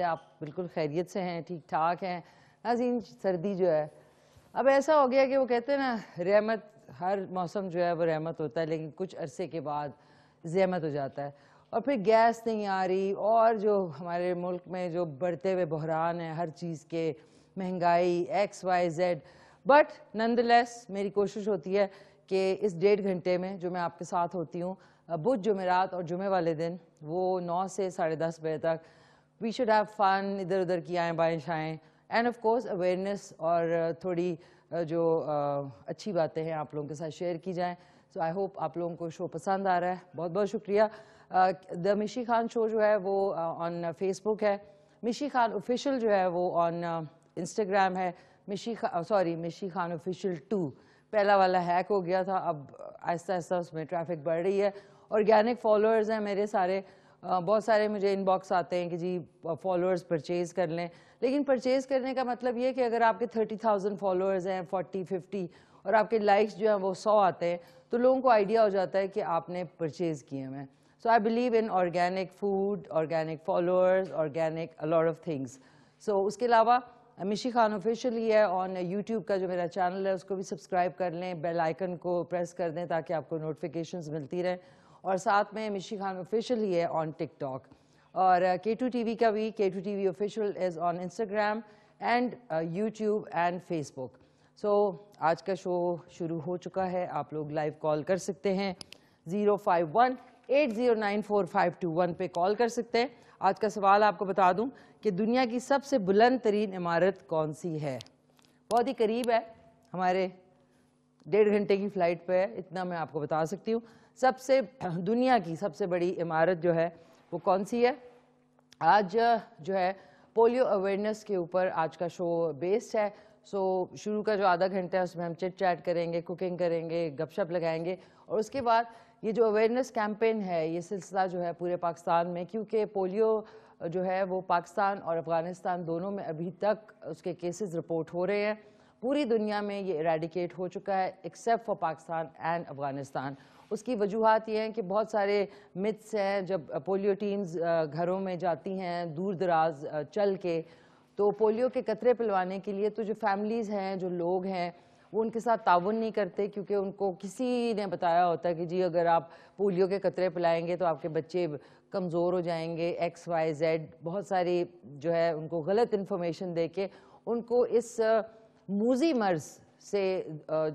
आप बिल्कुल खैरियत से हैं ठीक ठाक हैं नाजीन सर्दी जो है अब ऐसा हो गया कि वो कहते हैं ना रहमत हर मौसम जो है वो रहमत होता है लेकिन कुछ अरसे के बाद जहमत हो जाता है और फिर गैस नहीं आ रही और जो हमारे मुल्क में जो बढ़ते हुए बहरान है हर चीज़ के महंगाई एक्स वाई जेड बट नंद मेरी कोशिश होती है कि इस डेढ़ घंटे में जो मैं आपके साथ होती हूँ बुध जुमेरात और जुमे वाले दिन वो नौ से साढ़े दस बजे तक वी शुड हैव फन इधर उधर की आएँ बाएँ शाएँ एंड ऑफ कोर्स अवेयरनेस और थोड़ी जो अच्छी बातें हैं आप लोगों के साथ शेयर की जाएँ सो आई होप आप लोगों को शो पसंद आ रहा है बहुत बहुत शुक्रिया द मिशी खान शो जो है वो ऑन फेसबुक है मिशी खान ऑफिशियल जो है वो ऑन इंस्टाग्राम है मिशी खान सॉरी मिशी खान ऑफिशियल टू पहला वाला हैक हो गया था अब आहिस्ता आहिस्ता उसमें ट्रैफिक बढ़ रही है ऑर्गेनिक फॉलोअर्स हैं मेरे सारे बहुत सारे मुझे इनबॉक्स आते हैं कि जी फॉलोअर्स परचेज़ कर लें लेकिन परचेज़ करने का मतलब ये कि अगर आपके थर्टी थाउजेंड फॉलोअर्स हैं फोर्टी फिफ्टी और आपके लाइक्स जो हैं वो सौ आते हैं तो लोगों को आइडिया हो जाता है कि आपने परचेज़ किए हैं so I believe in organic food organic followers organic a lot of things so उसके अलावा मिशी खान ऑफिशियली है ऑन यूट्यूब का जो मेरा चैनल है उसको भी सब्सक्राइब कर लें बेल आइकन को प्रेस कर दें ताकि आपको नोटिफिकेशंस मिलती रहें और साथ में मिशी खान ऑफिशियल ही है ऑन टिकटॉक और के टू टी का भी K two T V official is on Instagram and YouTube and Facebook so आज का शो शुरू हो चुका है आप लोग लाइव कॉल कर सकते हैं zero five one eight zero nine four five two one पे कॉल कर सकते हैं आज का सवाल आपको बता दूं कि दुनिया की सबसे बुलंद तरीन इमारत कौन सी है बहुत ही करीब है हमारे डेढ़ घंटे की फ़्लाइट पे है इतना मैं आपको बता सकती हूँ सबसे दुनिया की सबसे बड़ी इमारत जो है वो कौन सी है आज जो है पोलियो अवेयरनेस के ऊपर आज का शो बेस्ड है सो so, शुरू का जो आधा घंटा है उसमें हम चिट चैट करेंगे कुकिंग करेंगे गपशप लगाएंगे और उसके बाद ये जो अवेयरनेस कैंपेन है ये सिलसिला जो है पूरे पाकिस्तान में क्योंकि पोलियो जो है वो पाकिस्तान और अफ़गानिस्तान दोनों में अभी तक उसके केसेस रिपोर्ट हो रहे हैं पूरी दुनिया में ये इरेडिकेट हो चुका है except for Pakistan and Afghanistan उसकी वजूहत ये हैं कि बहुत सारे मिथ्स हैं जब पोलियो टीम्स घरों में जाती हैं दूर दराज चल के तो पोलियो के कतरे पिलवाने के लिए तो जो फैमिलीज़ हैं जो लोग हैं वो उनके साथ ताउन नहीं करते क्योंकि उनको किसी ने बताया होता है कि जी अगर आप पोलियो के कतरे पिलाएंगे तो आपके बच्चे कमज़ोर हो जाएंगे एक्स वाई जेड बहुत सारी जो है उनको गलत इन्फॉर्मेशन दे के उनको इस मूजी मर्ज़ से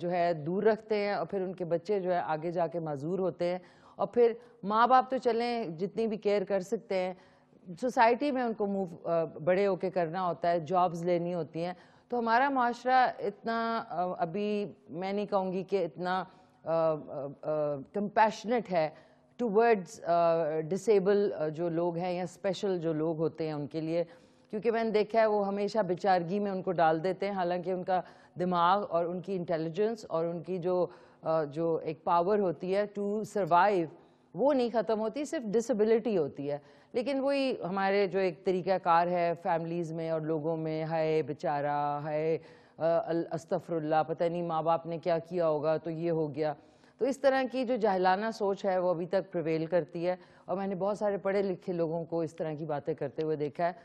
जो है दूर रखते हैं और फिर उनके बच्चे जो है आगे जाके मजूर होते हैं और फिर माँ बाप तो चलें जितनी भी केयर कर सकते हैं सोसाइटी में उनको मूव बड़े होके करना होता है जॉब्स लेनी होती हैं तो हमारा माशरा इतना अभी मैं नहीं कहूँगी कि इतना कंपैशनेट है टूवर्ड्स डिसेबल जो लोग हैं या स्पेशल जो लोग होते हैं उनके लिए क्योंकि मैंने देखा है वो हमेशा बेचारगी में उनको डाल देते हैं हालांकि उनका दिमाग और उनकी इंटेलिजेंस और उनकी जो जो एक पावर होती है टू सर्वाइव वो नहीं ख़त्म होती सिर्फ डिसेबिलिटी होती है लेकिन वही हमारे जो एक तरीक़ाकार है फैमिलीज़ में और लोगों में हाय बेचारा हाय अस्तफ़रुल्ला पता नहीं माँ बाप ने क्या किया होगा तो ये हो गया तो इस तरह की जो जहलाना सोच है वो अभी तक प्रवेल करती है और मैंने बहुत सारे पढ़े लिखे लोगों को इस तरह की बातें करते हुए देखा है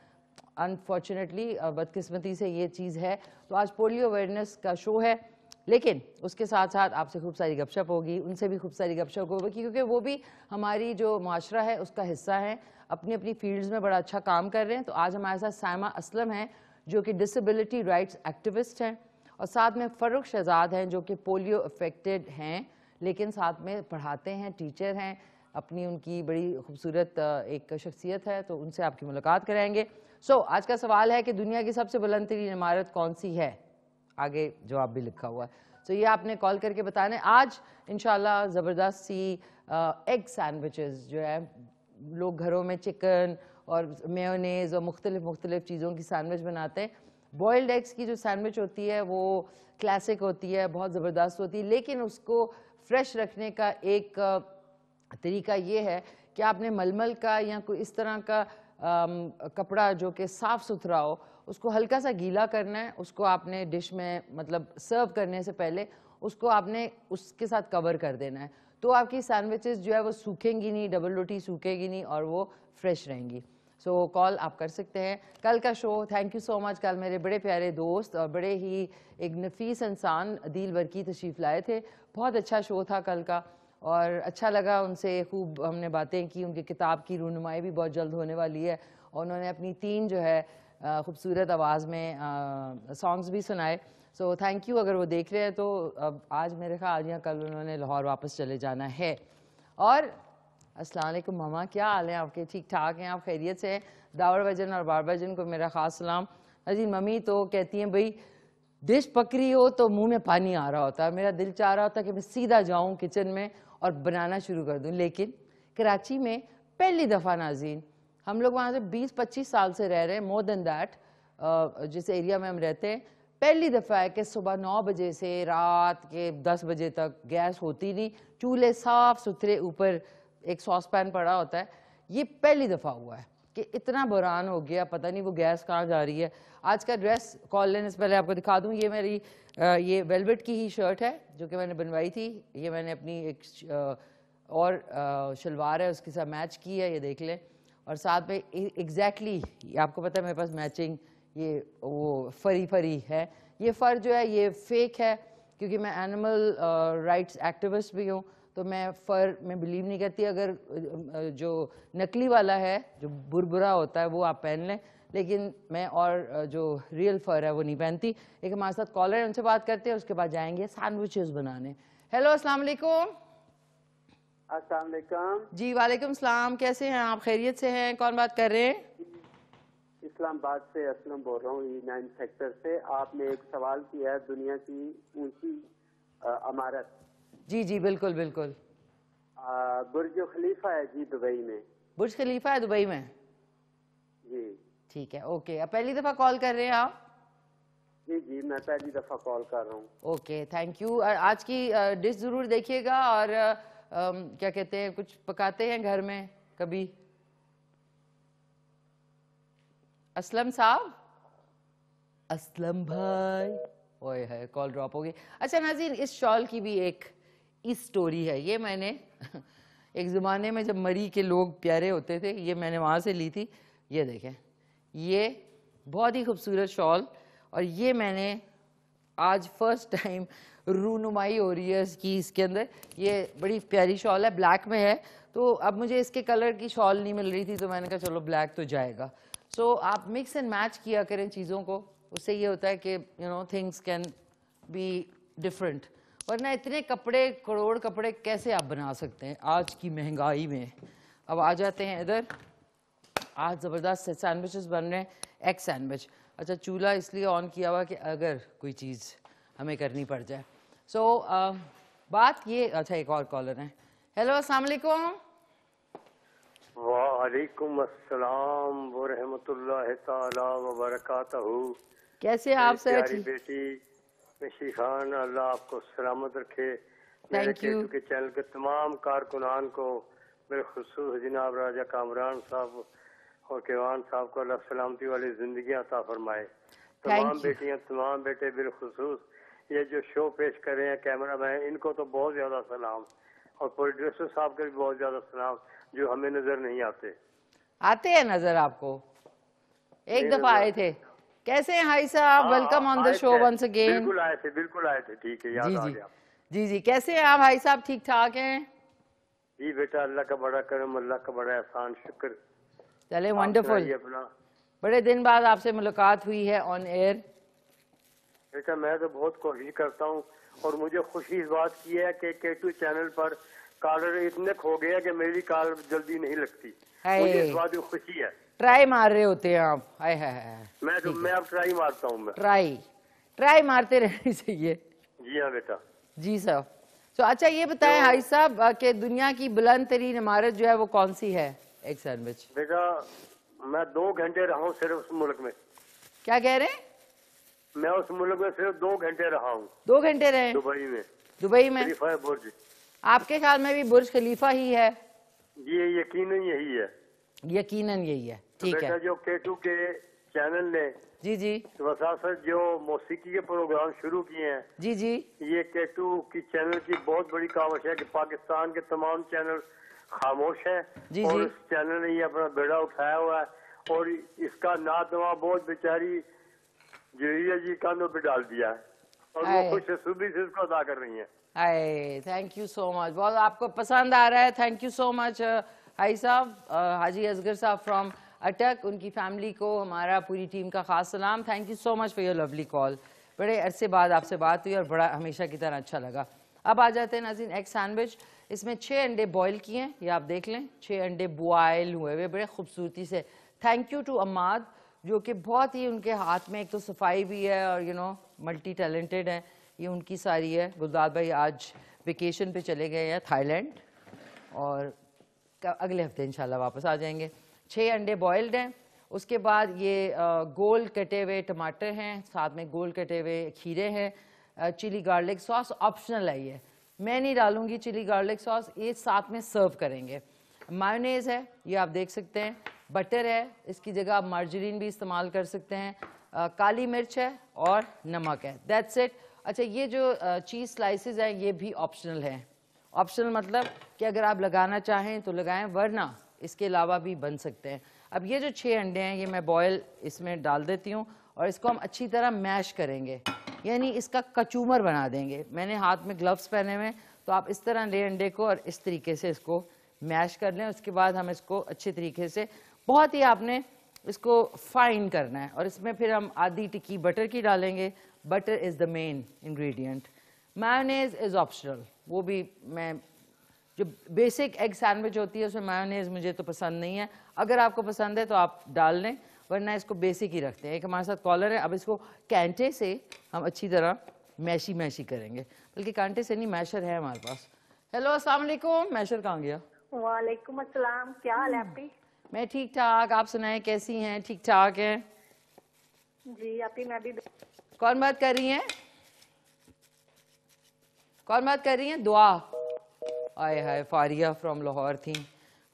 अनफॉर्चुनेटली बदकिस्मती से ये चीज़ है तो आज पोलियो अवेयरनेस का शो है लेकिन उसके साथ साथ आपसे खूब सारी गपशप होगी उनसे भी खूब सारी गपशप होगी क्योंकि वो भी हमारी जो माशरा है उसका हिस्सा है अपनी अपनी फील्ड्स में बड़ा अच्छा काम कर रहे हैं तो आज हमारे साथ सैमा असलम हैं जो कि डिसेबिलिटी राइट्स एक्टिविस्ट हैं और साथ में फ़रुख शहजाद हैं जो कि पोलियो अफेक्टेड हैं लेकिन साथ में पढ़ाते हैं टीचर हैं अपनी उनकी बड़ी खूबसूरत एक शख्सियत है तो उनसे आपकी मुलाकात कराएंगे सो so, आज का सवाल है कि दुनिया की सबसे बुलंद तरीन इमारत कौन सी है आगे जवाब भी लिखा हुआ है तो so, ये आपने कॉल करके बताने आज इनशाला ज़बरदस्त सी एग सैंडविचेस जो है लोग घरों में चिकन और मेयोनेज़ और मुख्तलिफ मुख्तलिफ चीज़ों की सैंडविच बनाते हैं बॉयल्ड एग्स की जो सैंडविच होती है वो क्लासिक होती है बहुत ज़बरदस्त होती है लेकिन उसको फ्रेश रखने का एक तरीका ये है कि आपने मलमल का या कोई इस तरह का कपड़ा जो कि साफ़ सुथरा हो उसको हल्का सा गीला करना है उसको आपने डिश में मतलब सर्व करने से पहले उसको आपने उसके साथ कवर कर देना है तो आपकी सैंडविचेस जो है वो सूखेंगी नहीं डबल रोटी सूखेगी नहीं और वो फ्रेश रहेंगी सो so, कॉल आप कर सकते हैं कल का show thank you so much कल मेरे बड़े प्यारे दोस्त और बड़े ही एक नफीस इंसान दिल वर्की तशीफ़ लाए थे बहुत अच्छा शो था कल का और अच्छा लगा उनसे खूब हमने बातें की उनकी किताब की रूनुमाई भी बहुत जल्द होने वाली है और उन्होंने अपनी तीन जो है खूबसूरत आवाज़ में सॉन्ग्स भी सुनाए सो थैंक यू अगर वो देख रहे हैं तो अब आज मेरे ख्याल आज या कल उन्होंने लाहौर वापस चले जाना है और असलम मामा क्या हाल हैं आपके ठीक ठाक हैं आप खैरियत से हैं दावर भजन और बार भजन को मेरा ख़ास सलाम अजी मम्मी तो कहती हैं भाई डिश पकड़ी हो तो मुंह में पानी आ रहा होता है मेरा दिल चाह रहा होता है कि मैं सीधा जाऊं किचन में और बनाना शुरू कर दूँ लेकिन कराची में पहली दफ़ा नाजीन हम लोग वहाँ से 20-25 साल से रह रहे हैं मोर देन दैट जिस एरिया में हम रहते हैं पहली दफ़ा है कि सुबह नौ बजे से रात के दस बजे तक गैस होती नहीं चूल्हे साफ सुथरे ऊपर एक सॉस पैन पड़ा होता है ये पहली दफ़ा हुआ है कि इतना बुरान हो गया पता नहीं वो गैस कहाँ जा रही है आज का ड्रेस कॉल लेने से पहले आपको दिखा दूँ ये मेरी ये वेलवेट की ही शर्ट है जो कि मैंने बनवाई थी ये मैंने अपनी एक और शलवार है उसके साथ मैच की है ये देख लें और साथ में एग्जैक्टली exactly, आपको पता है मेरे पास मैचिंग ये वो फरी फरी है ये फ़र जो है ये फेक है क्योंकि मैं एनिमल राइट्स एक्टिविस्ट भी हूँ तो मैं फ़र मैं बिलीव नहीं करती अगर जो नकली वाला है जो बुरबुरा होता है वो आप पहन लें लेकिन मैं और जो रियल फ़र है वो नहीं पहनती एक हमारे साथ कॉलर है उनसे बात करते हैं उसके बाद जाएंगे सैंडविचेस बनाने हेलो अस्सलाम वालेकुम अस्सलाम वालेकुम जी वालेकुम सलाम कैसे हैं आप खैरियत से हैं कौन बात कर रहे हैं इस्लामाबाद से असलम बोल रहा हूँ नाइन सेक्टर से आपने एक सवाल किया है दुनिया की ऊंची इमारत जी जी बिल्कुल बिल्कुल बुर्ज खलीफा है जी दुबई में बुर्ज खलीफा है दुबई में जी ठीक है ओके अब पहली दफा कॉल कर रहे हैं आप जी जी मैं पहली दफा कॉल कर रहा हूँ ओके थैंक यू आज की डिश जरूर देखिएगा और आ, क्या कहते हैं कुछ पकाते हैं घर में कभी असलम साहब असलम भाई ओए है कॉल ड्रॉप हो गई अच्छा नाजीन इस शॉल की भी एक इस स्टोरी है ये मैंने एक ज़माने में जब मरी के लोग प्यारे होते थे ये मैंने वहाँ से ली थी ये देखें ये बहुत ही खूबसूरत शॉल और ये मैंने आज फर्स्ट टाइम रूनुमाई हो रही है इसकी इसके अंदर ये बड़ी प्यारी शॉल है ब्लैक में है तो अब मुझे इसके कलर की शॉल नहीं मिल रही थी तो मैंने कहा चलो ब्लैक तो जाएगा सो so, आप मिक्स एंड मैच किया करें चीज़ों को उससे ये होता है कि you know things can be different वरना इतने कपड़े करोड़ कपड़े कैसे आप बना सकते हैं आज की महंगाई में अब आ जाते हैं इधर आज ज़बरदस्त सैंडविचेस बन रहे हैं एग सैंडविच अच्छा चूल्हा इसलिए ऑन किया हुआ कि अगर कोई चीज़ हमें करनी पड़ जाए सो so, बात ये अच्छा एक और कॉलर है हेलो अस्सलाम वालेकुम अस्सलाम व ताला व बरकातहू कैसे आप सर बेटी निशी खान अल्लाह आपको सलामत रखे मेरे केटू के चैनल के तमाम कारकुनान को मेरे खसूस जनाब राजा कामरान साहब और केवान साहब को अल्लाह सलामती वाली जिंदगी अता फरमाए तमाम बेटियां तमाम बेटे बिलखसूस ये जो शो पेश कर रहे हैं कैमरा मैन इनको तो बहुत ज़्यादा सलाम और प्रोड्यूसर साहब के भी बहुत ज़्यादा सलाम जो हमें नज़र नहीं आते आते हैं नज़र आपको एक दफा आए थे कैसे हैं हाई साहब welcome on the show once again बिल्कुल आए थे बिल्कुल आए थे ठीक है याद जी, आ गया जी जी कैसे हैं आप हाई साहब ठीक ठाक हैं जी बेटा अल्लाह का बड़ा करम अल्लाह का बड़ा एहसान शुक्र चले वंडरफुल बड़े दिन बाद आपसे मुलाकात हुई है ऑन एयर बेटा मैं तो बहुत कोशिश करता हूँ और मुझे खुशी इस बात की है कि के टू चैनल पर कॉलर इतने खो गया कि मेरी कॉलर जल्दी नहीं लगती मुझे इस बात खुशी है ट्राई मार रहे होते हैं आप हाय हाय मैं तो मैं अब ट्राई मारता हूँ मैं ट्राई ट्राई मारते रहनी चाहिए जी हाँ बेटा जी सर तो अच्छा ये बताएं हाई तो- साहब के दुनिया की बुलंद तरीन इमारत जो है वो कौन सी है एक सैंडविच बेटा मैं दो घंटे रहा हूँ सिर्फ उस मुल्क में क्या कह रहे हैं मैं उस मुल्क में सिर्फ दो घंटे रहा हूँ दो घंटे रहे दुबई में दुबई में बुर्ज आपके ख्याल में भी बुर्ज खलीफा ही है जी यकीन यही है यकीनन यही है तो ठीक है जो के टू के चैनल ने जी जी वसासत जो मौसीकी के प्रोग्राम शुरू किए हैं जी जी ये के टू की चैनल की बहुत बड़ी कावश है कि पाकिस्तान के तमाम चैनल खामोश हैं जी और जी इस चैनल ने ये अपना बेड़ा उठाया हुआ है और इसका नादवा बहुत बेचारी जवेरिया जी कानों भी डाल दिया है और वो खुशसूबी से इसको अदा कर रही है थैंक यू सो मच बहुत आपको पसंद आ रहा है thank you so much hi साहब हाजी असगर साहब फ्रॉम अटक उनकी फैमिली को हमारा पूरी टीम का खास सलाम thank you so much for your lovely call बड़े अरसे बाद आपसे बात हुई और बड़ा हमेशा की तरह अच्छा लगा अब आ जाते हैं नाजीन एग सैंडविच इसमें छः अंडे बॉयल किए हैं ये आप देख लें छः अंडे बॉयल हुए हुए बड़े खूबसूरती से थैंक यू टू अमाद जो कि बहुत ही उनके हाथ में एक तो सफाई भी है और यू नो मल्टी टैलेंटेड हैं ये उनकी सारी है गुलदार भाई आज वेकेशन पे चले गए हैं थाईलैंड और अगले हफ्ते इंशाल्लाह वापस आ जाएंगे छः अंडे बॉयल्ड हैं उसके बाद ये गोल कटे हुए टमाटर हैं साथ में गोल कटे हुए खीरे हैं चिली गार्लिक सॉस ऑप्शनल है ये मैं नहीं डालूंगी चिली गार्लिक सॉस ये साथ में सर्व करेंगे मायोनेज़ है ये आप देख सकते हैं बटर है इसकी जगह आप मार्जरीन भी इस्तेमाल कर सकते हैं आ, काली मिर्च है और नमक है दैट्स इट अच्छा ये जो चीज़ स्लाइसेस हैं ये भी ऑप्शनल हैं ऑप्शनल मतलब कि अगर आप लगाना चाहें तो लगाएं वरना इसके अलावा भी बन सकते हैं अब ये जो छः अंडे हैं ये मैं बॉयल इसमें डाल देती हूँ और इसको हम अच्छी तरह मैश करेंगे यानी इसका कचूमर बना देंगे मैंने हाथ में ग्लव्स पहने हुए तो आप इस तरह ले अंडे को और इस तरीके से इसको मैश कर लें उसके बाद हम इसको अच्छे तरीके से बहुत ही आपने इसको फाइन करना है और इसमें फिर हम आधी टिक्की बटर की डालेंगे butter is the main ingredient mayonnaise is optional वो भी मैं जो बेसिक एग सैंडविच होती है उसमें मायोनेज मुझे तो पसंद नहीं है अगर आपको पसंद है तो आप डाल लें वरना इसको बेसिक ही रखते हैं एक हमारे साथ कॉलर है अब इसको कैंटे से हम अच्छी तरह मैशी मैशी करेंगे बल्कि कांटे से नहीं मैशर है हमारे पास हेलो अस्सलाम मैशर कहाँ गया वालेकुम अस्सलाम क्या हाल है hmm. आपकी मैं ठीक ठाक आप सुनाए कैसी हैं ठीक ठाक हैं जी आपकी मैं भी कौन बात कर रही हैं कौन बात कर रही हैं दुआ आए हाय फारिया फ्रॉम लाहौर थी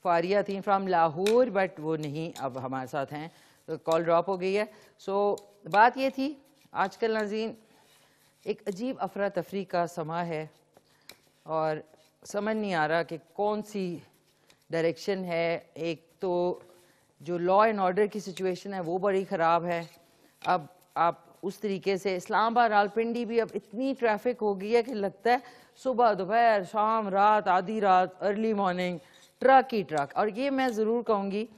फारिया थी फ्रॉम लाहौर बट वो नहीं अब हमारे साथ हैं तो कॉल ड्रॉप हो गई है सो so, बात ये थी आजकल नाजीन एक अजीब अफरा तफरी का समा है और समझ नहीं आ रहा कि कौन सी डायरेक्शन है एक तो जो लॉ एंड ऑर्डर की सिचुएशन है वो बड़ी ख़राब है अब आप उस तरीके से इस्लामाबाद रालपिंडी भी अब इतनी ट्रैफिक हो गई है कि लगता है सुबह दोपहर शाम रात आधी रात अर्ली मॉर्निंग ट्रक ही ट्रक और ये मैं ज़रूर कहूँगी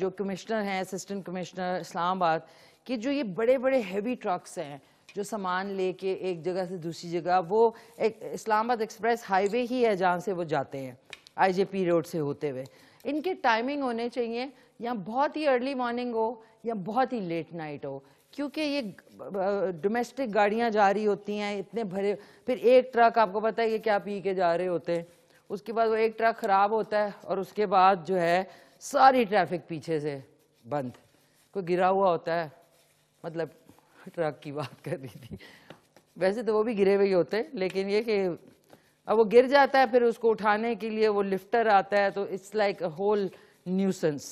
जो कमिश्नर हैं असिस्टेंट कमिश्नर इस्लामाबाद कि जो ये बड़े बड़े हैवी ट्रक्स हैं जो सामान लेके एक जगह से दूसरी जगह वो एक इस्लामाबाद एक्सप्रेस हाईवे ही है जहाँ से वो जाते हैं आईजेपी रोड से होते हुए इनके टाइमिंग होने चाहिए या बहुत ही अर्ली मॉर्निंग हो या बहुत ही लेट नाइट हो क्योंकि ये डोमेस्टिक गाड़ियाँ जा रही होती हैं इतने भरे फिर एक ट्रक आपको पता है ये क्या पी के जा रहे होते हैं उसके बाद वो एक ट्रक ख़राब होता है और उसके बाद जो है सारी ट्रैफिक पीछे से बंद कोई गिरा हुआ होता है मतलब ट्रक की बात कर रही थी वैसे तो वो भी गिरे हुए होते हैं लेकिन ये कि अब वो गिर जाता है फिर उसको उठाने के लिए वो लिफ्टर आता है तो it's like a whole nuisance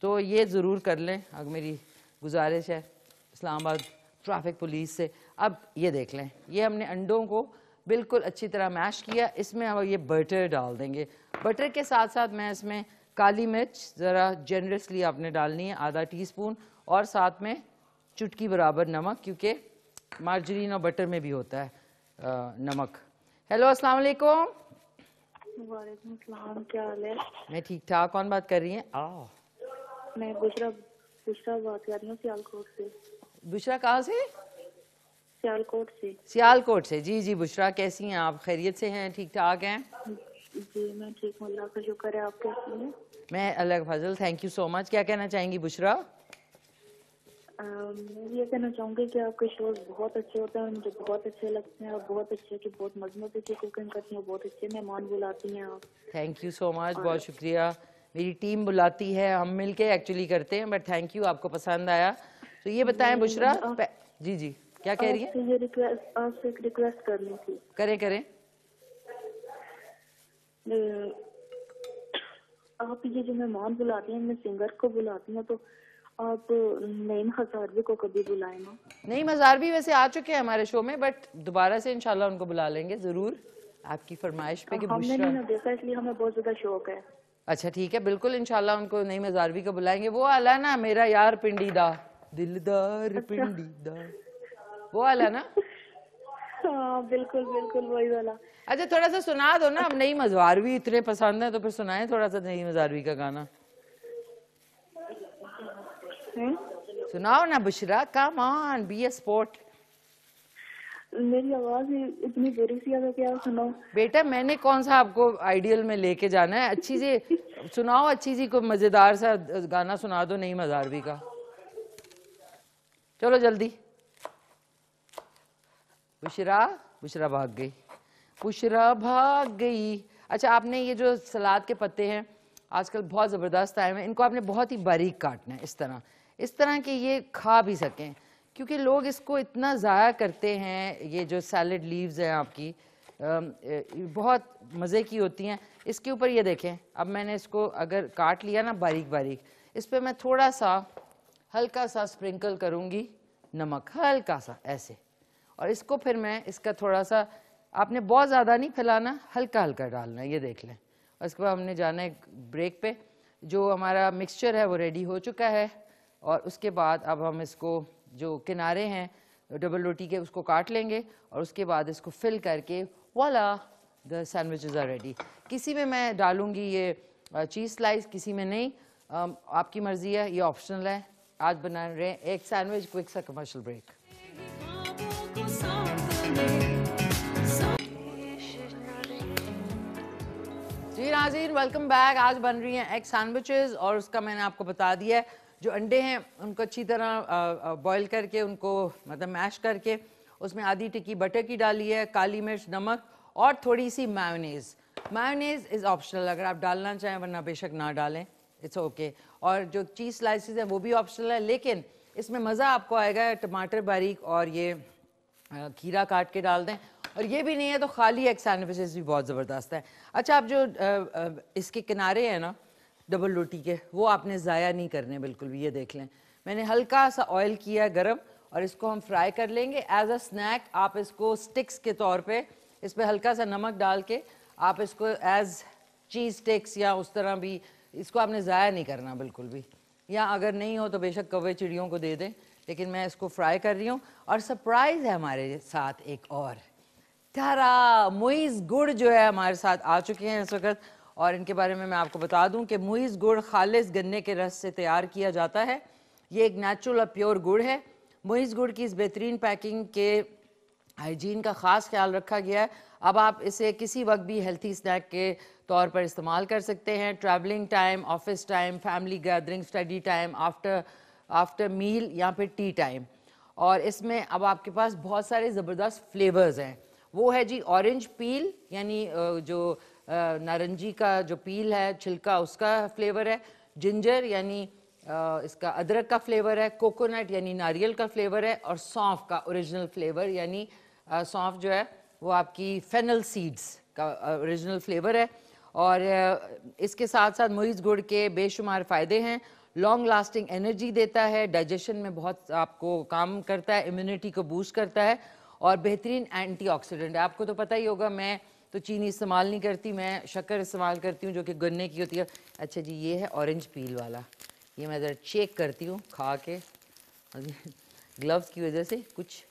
तो ये ज़रूर कर लें अगर मेरी गुजारिश है इस्लामाबाद ट्रैफिक पुलिस से अब ये देख लें ये हमने अंडों को बिल्कुल अच्छी तरह मैश किया इसमें हम ये बटर डाल देंगे बटर के साथ साथ मैं इसमें काली मिर्च ज़रा जनरसली आपने डालनी है आधा टीस्पून और साथ में चुटकी बराबर नमक क्योंकि मार्जरीन और बटर में भी होता है आ, नमक हेलो अस्सलाम वालेकुम क्या हाल है मैं ठीक ठाक कौन बात कर रही है मैं गुजरा गुजरा बात कर रही बुशरा कहाँ से सियालकोट से सियालकोट से जी जी बुशरा कैसी हैं आप खैरियत से हैं ठीक ठाक हैं जी मैं ठीक हूँ अल्लाह का शुक्र है आप कैसी हैं मैं अल्लाह फजल थैंक यू सो मच क्या कहना चाहेंगी बुशरा मैं ये कहना चाहूँगी कि आपके शोज बहुत अच्छे होते हैं मुझे बहुत अच्छे लगते हैं और बहुत अच्छे की बहुत मजमूत अच्छी कुकिंग करती हैं बहुत अच्छे मेहमान बुलाती हैं आप थैंक यू सो मच बहुत शुक्रिया मेरी टीम बुलाती है हम मिलके एक्चुअली करते हैं बट थैंक यू आपको पसंद आया तो ये बताएं बुशरा जी जी क्या कह रही है ये रिक्वेस्ट आपसे एक करनी थी करें करें आप ये जो मेहमान बुलाते हैं मैं सिंगर को बुलाती हूँ तो आप नईम हजारवी को कभी बुलाए ना नईम हजारवी वैसे आ चुके हैं हमारे शो में बट दोबारा से इंशाल्लाह उनको बुला लेंगे जरूर आपकी फरमाइश पे कि हमने नहीं देखा इसलिए हमें बहुत ज्यादा शौक है अच्छा ठीक है बिल्कुल इंशाल्लाह उनको नई मजारवी को बुलाएंगे वो आला ना मेरा यार पिंडीदा दिलदार अच्छा। पिंडी दार वो वाला ना हाँ, बिल्कुल बिल्कुल वही वाला अच्छा थोड़ा सा सुना दो ना अब नई मजवारवी इतने पसंद है तो फिर सुनाए थोड़ा सा नई मजारवी का गाना हुँ? सुनाओ ना Bushra come on be a sport मेरी आवाज इतनी बुरी सी है तो क्या सुनाओ बेटा मैंने कौन सा आपको आइडियल में लेके जाना है अच्छी सी सुनाओ अच्छी सी को मजेदार सा गाना सुना दो नई मजारवी का चलो जल्दी बुशरा बुशरा भाग गई बुशरा भाग गई अच्छा आपने ये जो सलाद के पत्ते हैं आजकल बहुत ज़बरदस्त आए हैं इनको आपने बहुत ही बारीक काटना है इस तरह इस तरह के ये खा भी सकें क्योंकि लोग इसको इतना ज़ाया करते हैं ये जो सैलड लीव्स हैं आपकी बहुत मज़े की होती हैं इसके ऊपर ये देखें अब मैंने इसको अगर काट लिया ना बारीक बारीक इस पर मैं थोड़ा सा हल्का सा स्प्रिंकल करूंगी नमक हल्का सा ऐसे और इसको फिर मैं इसका थोड़ा सा आपने बहुत ज़्यादा नहीं फैलाना हल्का हल्का डालना ये देख लें और इसके बाद हमने जाना है ब्रेक पे जो हमारा मिक्सचर है वो रेडी हो चुका है और उसके बाद अब हम इसको जो किनारे हैं डबल रोटी के उसको काट लेंगे और उसके बाद इसको फिल करके वाला द सैंडविचेज आर रेडी किसी में मैं डालूँगी ये चीज़ स्लाइस किसी में नहीं आपकी मर्ज़ी है ये ऑप्शनल है आज बना रहे हैं एक सैंडविच क्विक सा कमर्शियल ब्रेक जी नाजीन वेलकम बैक आज बन रही हैं एग सैंडविचेस और उसका मैंने आपको बता दिया है जो अंडे हैं उनको अच्छी तरह बॉईल करके उनको मतलब मैश करके उसमें आधी टिक्की बटर की डाली है काली मिर्च नमक और थोड़ी सी मायोनीज मायोनीज इज़ ऑप्शनल अगर आप डालना चाहें वरना बेशक ना डालें इट्स ओके okay. और जो चीज़ स्लाइसिस है वो भी ऑप्शनल है लेकिन इसमें मज़ा आपको आएगा टमाटर बारीक और ये खीरा काट के डाल दें और ये भी नहीं है तो खाली एग सैंडविचेस भी बहुत ज़बरदस्त है अच्छा आप जो आ, आ, इसके किनारे हैं ना डबल रोटी के वो आपने ज़ाया नहीं करने बिल्कुल भी ये देख लें मैंने हल्का सा ऑयल किया गरम और इसको हम फ्राई कर लेंगे एज अ स्नैक आप इसको स्टिक्स के तौर पे इस पर हल्का सा नमक डाल के आप इसको एज चीज़ स्टिक्स या उस तरह भी इसको आपने ज़ाया नहीं करना बिल्कुल भी या अगर नहीं हो तो बेशक कवे चिड़ियों को दे दें लेकिन मैं इसको फ्राई कर रही हूँ और सरप्राइज़ है हमारे साथ एक और तारा मुइज़ गुड़ जो है हमारे साथ आ चुके हैं इस वक्त और इनके बारे में मैं आपको बता दूं कि मुइज़ गुड़ खालिश गन्ने के रस से तैयार किया जाता है ये एक नेचुरल और प्योर गुड़ है मुइज़ गुड़ की इस बेहतरीन पैकिंग के हाइजीन का ख़ास ख्याल रखा गया है अब आप इसे किसी वक्त भी हेल्थी स्नैक के तौर पर इस्तेमाल कर सकते हैं travelling time office time family gathering study time after after meal या फिर टी टाइम और इसमें अब आपके पास बहुत सारे ज़बरदस्त फ्लेवर्स हैं वो है जी ऑरेंज पील यानी जो नारंगी का जो पील है छिलका उसका फ्लेवर है जिंजर यानी इसका अदरक का फ्लेवर है कोकोनट यानी नारियल का फ्लेवर है और सौंफ का ओरिजिनल फ्लेवर यानी सौंफ जो है वो आपकी फेनल सीड्स का ओरिजिनल फ्लेवर है और इसके साथ साथ मरीज गुड़ के बेशुमार फ़ायदे हैं लॉन्ग लास्टिंग एनर्जी देता है डाइजेशन में बहुत आपको काम करता है इम्यूनिटी को बूस्ट करता है और बेहतरीन एंटीऑक्सीडेंट है आपको तो पता ही होगा मैं तो चीनी इस्तेमाल नहीं करती मैं शक्कर इस्तेमाल करती हूँ जो कि गन्ने की होती है अच्छा जी ये है ऑरेंज पील वाला ये मैं ज़रा चेक करती हूँ खा के ग्लव्स की वजह से कुछ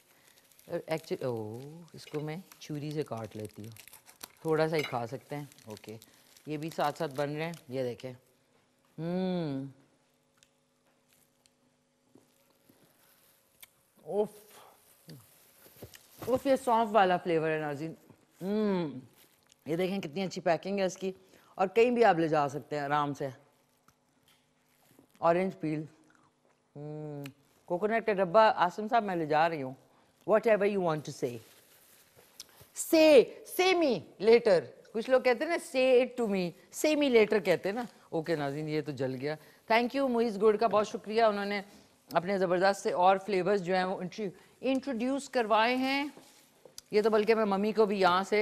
एक्चुअली ओ इसको मैं चूरी से काट लेती हूँ थोड़ा सा ही खा सकते हैं ओके ये भी साथ साथ बन रहे हैं ये देखें हम्म उफ उफ ये सौंफ वाला फ्लेवर है नाजीन हम्म। ये देखें कितनी अच्छी पैकिंग है इसकी और कहीं भी आप ले जा सकते हैं आराम से ऑरेंज पील हम्म। कोकोनट का डब्बा आसम साहब मैं ले जा रही हूँ whatever you want to say me letter कुछ लोग कहते हैं ना से इट टू मी से मी लेटर कहते हैं ना ओके नाजीन ये तो जल गया थैंक यू मोहिज गुड का बहुत शुक्रिया उन्होंने अपने ज़बरदस्त से और फ्लेवर्स जो हैं वो इंट्रोड्यूस करवाए हैं ये तो बल्कि मैं मम्मी को भी यहाँ से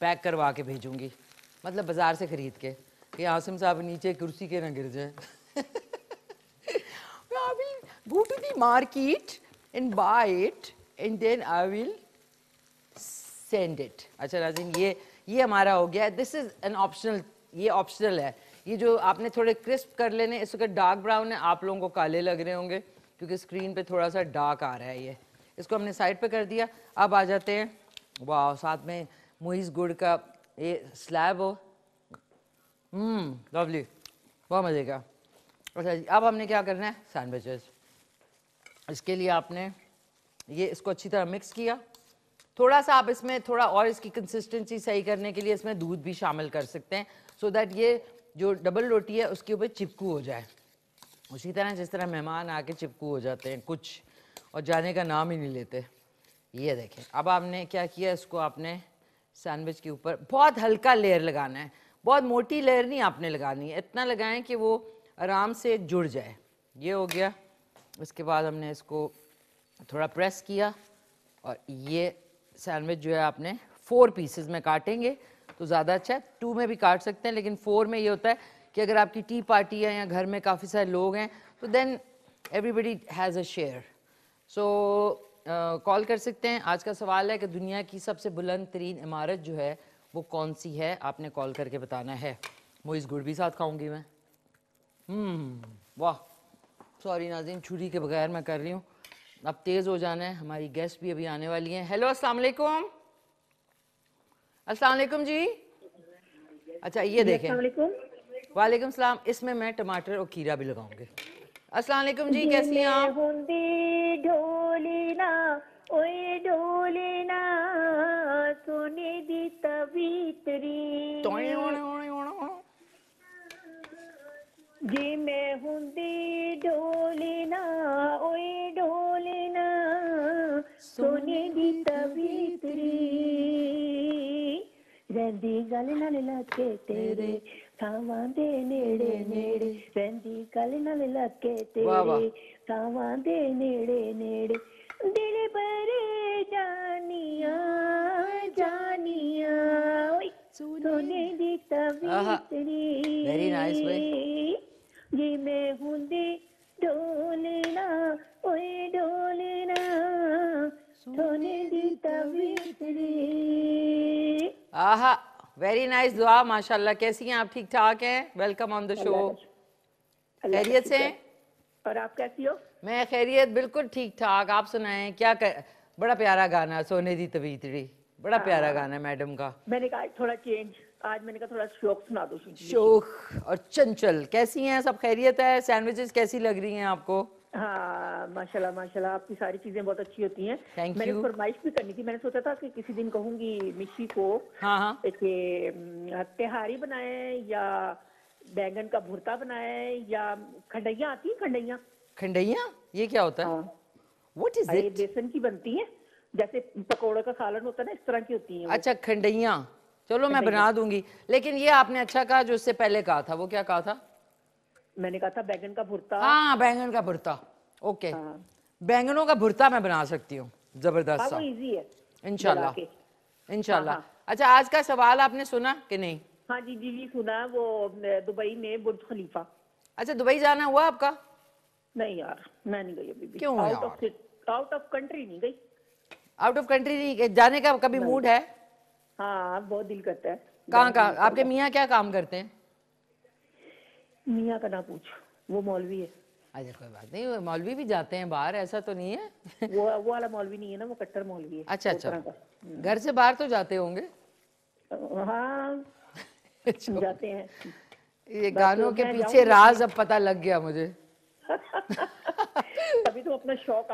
पैक करवा के भेजूँगी मतलब बाज़ार से ख़रीद के कि आसिम साहब नीचे कुर्सी के ना गिर जाए I will go to the market and buy it and then I will send it. अच्छा नाजिन ये ये हमारा हो गया दिस इज एन ऑप्शनल ये ऑप्शनल है ये जो आपने थोड़े क्रिस्प कर लेने इस वक्त डार्क ब्राउन है आप लोगों को काले लग रहे होंगे क्योंकि स्क्रीन पे थोड़ा सा डार्क आ रहा है ये इसको हमने साइड पे कर दिया अब आ जाते हैं वाह साथ में मुहिस गुड़ का ये स्लैब हो लवली hmm, बहुत मज़े का अच्छा जी अब हमने क्या करना है सैंडविचेस इसके लिए आपने ये इसको अच्छी तरह मिक्स किया थोड़ा सा आप इसमें थोड़ा और इसकी कंसिस्टेंसी सही करने के लिए इसमें दूध भी शामिल कर सकते हैं सो so दैट ये जो डबल रोटी है उसके ऊपर चिपकू हो जाए उसी तरह जिस तरह मेहमान आके चिपकू हो जाते हैं कुछ और जाने का नाम ही नहीं लेते ये देखें अब आपने क्या किया इसको आपने सैंडविच के ऊपर बहुत हल्का लेयर लगाना है बहुत मोटी लेयर नहीं आपने लगानी है इतना लगाएं कि वो आराम से जुड़ जाए ये हो गया उसके बाद हमने इसको थोड़ा प्रेस किया और ये सैंडविच जो है आपने फोर पीसेस में काटेंगे तो ज़्यादा अच्छा है टू में भी काट सकते हैं लेकिन फोर में ये होता है कि अगर आपकी टी पार्टी है या घर में काफ़ी सारे लोग हैं तो then everybody has a share so call कर सकते हैं आज का सवाल है कि दुनिया की सबसे बुलंद तरीन इमारत जो है वो कौन सी है आपने कॉल करके बताना है मोइस गुड़ भी साथ खाऊंगी मैं हम्म, वाह सॉरी नाजीन छुरी के बगैर मैं कर रही हूँ अब तेज़ हो जाना है हमारी गेस्ट भी अभी आने वाली हैं हेलो अस्सलाम वालेकुम अस्सलाम वालेकुम जी अच्छा ये देखें वालेकुम सलाम इसमें मैं टमाटर और कीरा भी लगाऊंगी अस्सलाम वालेकुम जी कैसी हैं आप ढोलिना ओए ढोलिना सुने दी तबीतरी ਜਿਵੇਂ ਹੁੰਦੀ ਢੋਲੀਨਾ ਓਏ ਢੋਲੀਨਾ ਸੋਨੇ ਦੀ ਤਵੀਤਰੀ ਰਹਿੰਦੀ ਗਲ ਨਾਲ ਲੱਗੇ ਤੇਰੇ ਥਾਵਾਂ ਦੇ ਨੇੜੇ ਨੇੜੇ ਰਹਿੰਦੀ ਗਲ ਨਾਲ ਲੱਗੇ ਤੇਰੇ ਥਾਵਾਂ ਦੇ ਨੇੜੇ ਨੇੜੇ ਦਿਲ ਭਰੇ ਜਾਨੀਆਂ ਜਾਨੀਆਂ ਸੋਨੇ ਦੀ ਤਵੀਤਰੀ ਵੈਰੀ ਨਾਈਸ ਵੇ ढोलना ओए ढोलना दी आहा वेरी नाइस दुआ माशाल्लाह कैसी हैं आप ठीक ठाक हैं वेलकम ऑन द शो खैरियत से और आप कैसी हो मैं खैरियत बिल्कुल ठीक ठाक आप सुनाए क्या कर... बड़ा प्यारा गाना सोने दी तबीतरी बड़ा हाँ। प्यारा गाना मैडम का मैंने कहा थोड़ा चेंज आज मैंने कहा थोड़ा शोक सुना दो शोक और चंचल कैसी हैं सब खैरियत है सैंडविचेस कैसी लग रही हैं आपको हाँ माशाल्लाह माशाल्लाह आपकी सारी चीजें बहुत अच्छी होती हैं मैंने फरमाइश भी करनी थी मैंने सोचा था कि किसी दिन कहूंगी मिशी को हाँ, हाँ। तिहारी बनाए या बैंगन का भुरता बनाए या खंडैया आती है खंडैया खंडैया ये क्या होता है व्हाट इज बेसन की बनती है जैसे पकौड़े का सालन होता है ना इस तरह की होती है अच्छा खंडैया चलो मैं बना दूंगी लेकिन ये आपने अच्छा कहा जो इससे पहले कहा था वो क्या कहा था मैंने कहा था बैंगन का भुर्ता हाँ बैंगन का भुर्ता ओके हाँ। बैंगनों का भुर्ता मैं बना सकती हूँ जबरदस्त हाँ, है इनशाला इनशाला हाँ, अच्छा आज का सवाल आपने सुना कि नहीं हाँ जी जी जी सुना वो दुबई में बुर्ज खलीफा अच्छा दुबई जाना हुआ आपका नहीं यार मैं नहीं गई अभी क्यों आउट ऑफ कंट्री नहीं गई आउट ऑफ कंट्री नहीं जाने का कभी मूड है हाँ बहुत दिल करता है कहाँ कहाँ आपके मियाँ क्या काम करते हैं मियाँ का ना पूछो वो मौलवी है अच्छा कोई बात नहीं मौलवी भी जाते हैं बाहर ऐसा तो नहीं है वो वो वाला मौलवी नहीं है ना वो कट्टर मौलवी है अच्छा अच्छा हम्म। घर से बाहर तो जाते होंगे हाँ अच्छा। जाते हैं ये गानों के पीछे राज अब पता लग गया मुझे अभी तो अपना शौक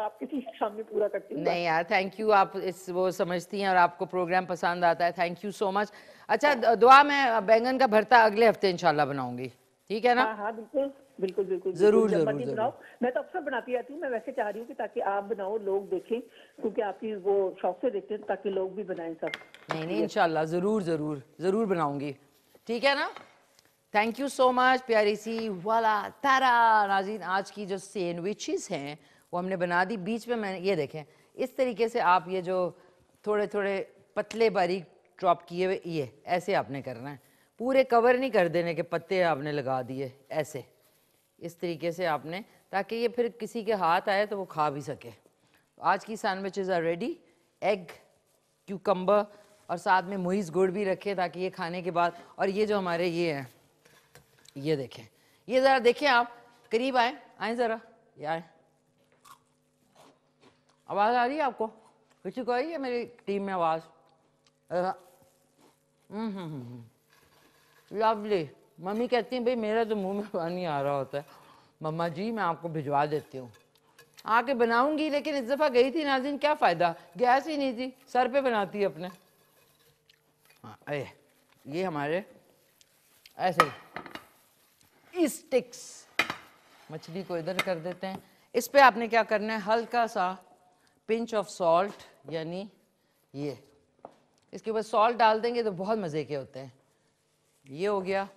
सामने पूरा करती हूँ नहीं यार थैंक यू आप इस वो समझती हैं और आपको प्रोग्राम पसंद आता है थैंक यू सो मच अच्छा दुआ मैं बैंगन का भरता अगले हफ्ते इंशाल्लाह बनाऊंगी ठीक है ना हाँ हाँ बिल्कुल बिल्कुल बिल्कुल जरूर जरूर, जरूर बनाओ मैं तो अक्सर बनाती रहती हूँ मैं वैसे चाह रही हूँ कि ताकि आप बनाओ लोग देखें क्योंकि आपकी वो शौक से देखते हैं ताकि लोग भी बनाएं सब नहीं नहीं इंशाल्लाह जरूर जरूर जरूर बनाऊंगी ठीक है ना थैंक यू सो मच प्यारी सी वाला तारा नाजीन आज की जो सैंडविचेस हैं वो हमने बना दी बीच में मैंने ये देखें इस तरीके से आप ये जो थोड़े थोड़े पतले बारीक ड्रॉप किए हुए ये ऐसे आपने करना है पूरे कवर नहीं कर देने के पत्ते आपने लगा दिए ऐसे इस तरीके से आपने ताकि ये फिर किसी के हाथ आए तो वो खा भी सके आज की sandwiches are ready egg cucumber और साथ में मुइस गुड़ भी रखे ताकि ये खाने के बाद और ये जो हमारे ये हैं ये देखें ये ज़रा देखें आप करीब आए आए ज़रा ये आए आवाज़ आ रही है आपको किसी को आई है मेरी टीम में आवाज़ लवली हम्म, हम्म, हम्म, मम्मी कहती है भाई मेरा तो मुंह में पानी आ रहा होता है मम्मा जी मैं आपको भिजवा देती हूँ आके बनाऊंगी लेकिन इस दफ़ा गई थी नाजिन क्या फ़ायदा गैस ही नहीं थी सर पे बनाती है अपने हाँ ये हमारे ऐसे स्टिक्स मछली को इधर कर देते हैं इस पे आपने क्या करना है हल्का सा पिंच ऑफ सॉल्ट यानी ये इसके ऊपर सॉल्ट डाल देंगे तो बहुत मज़े के होते हैं ये हो गया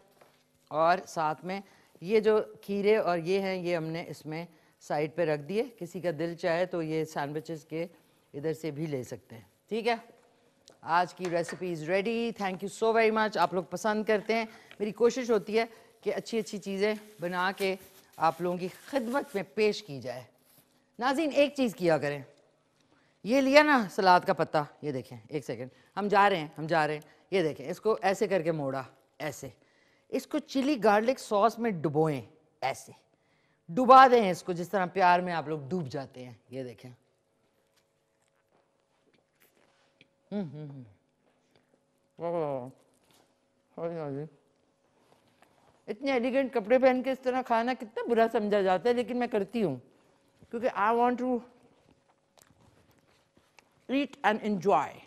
और साथ में ये जो खीरे और ये हैं ये हमने इसमें साइड पे रख दिए किसी का दिल चाहे तो ये सैंडविचेस के इधर से भी ले सकते हैं ठीक है आज की recipe is ready thank you so very much आप लोग पसंद करते हैं मेरी कोशिश होती है कि अच्छी अच्छी चीज़ें बना के आप लोगों की खिदमत में पेश की जाए नाजीन एक चीज़ किया करें ये लिया ना सलाद का पत्ता ये देखें एक सेकेंड हम जा रहे हैं हम जा रहे हैं ये देखें इसको ऐसे करके मोड़ा ऐसे इसको चिली गार्लिक सॉस में डुबोएं ऐसे डुबा दें इसको जिस तरह प्यार में आप लोग डूब जाते हैं ये देखें हम्म हम्म, हम्म। इतने एलिगेंट कपड़े पहन के इस तरह खाना कितना बुरा समझा जाता है लेकिन मैं करती हूँ क्योंकि I want to eat and enjoy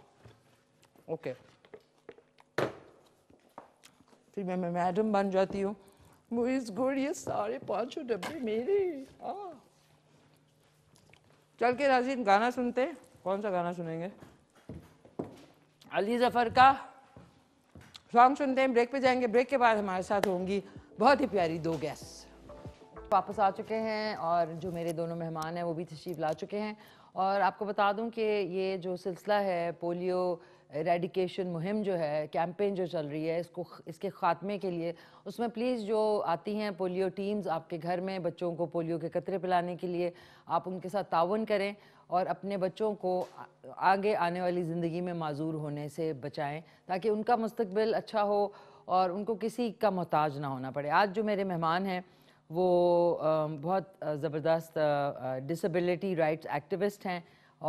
okay फिर मैं, मैं मैडम बन जाती हूँ मुइज गुड ये सारे पाँचों डब्बे मेरे हाँ चल के राजीन गाना सुनते कौन सा गाना सुनेंगे अली जफर का सॉन्ग सुनते हैं ब्रेक पे जाएंगे ब्रेक के बाद हमारे साथ होंगी बहुत ही प्यारी दो गैस वापस आ चुके हैं और जो मेरे दोनों मेहमान हैं वो भी तशरीफ ला चुके हैं और आपको बता दूं कि ये जो सिलसिला है पोलियो रेडिकेशन मुहिम जो है कैंपेन जो चल रही है इसको इसके ख़ात्मे के लिए उसमें प्लीज़ जो आती हैं पोलियो टीम्स आपके घर में बच्चों को पोलियो के कतरे पिलाने के लिए आप उनके साथ ताउन करें और अपने बच्चों को आगे आने वाली ज़िंदगी में माजूर होने से बचाएं ताकि उनका मुस्तबिल अच्छा हो और उनको किसी का मोहताज ना होना पड़े आज जो मेरे मेहमान हैं वो बहुत ज़बरदस्त डिसेबिलिटी राइट्स एक्टिविस्ट हैं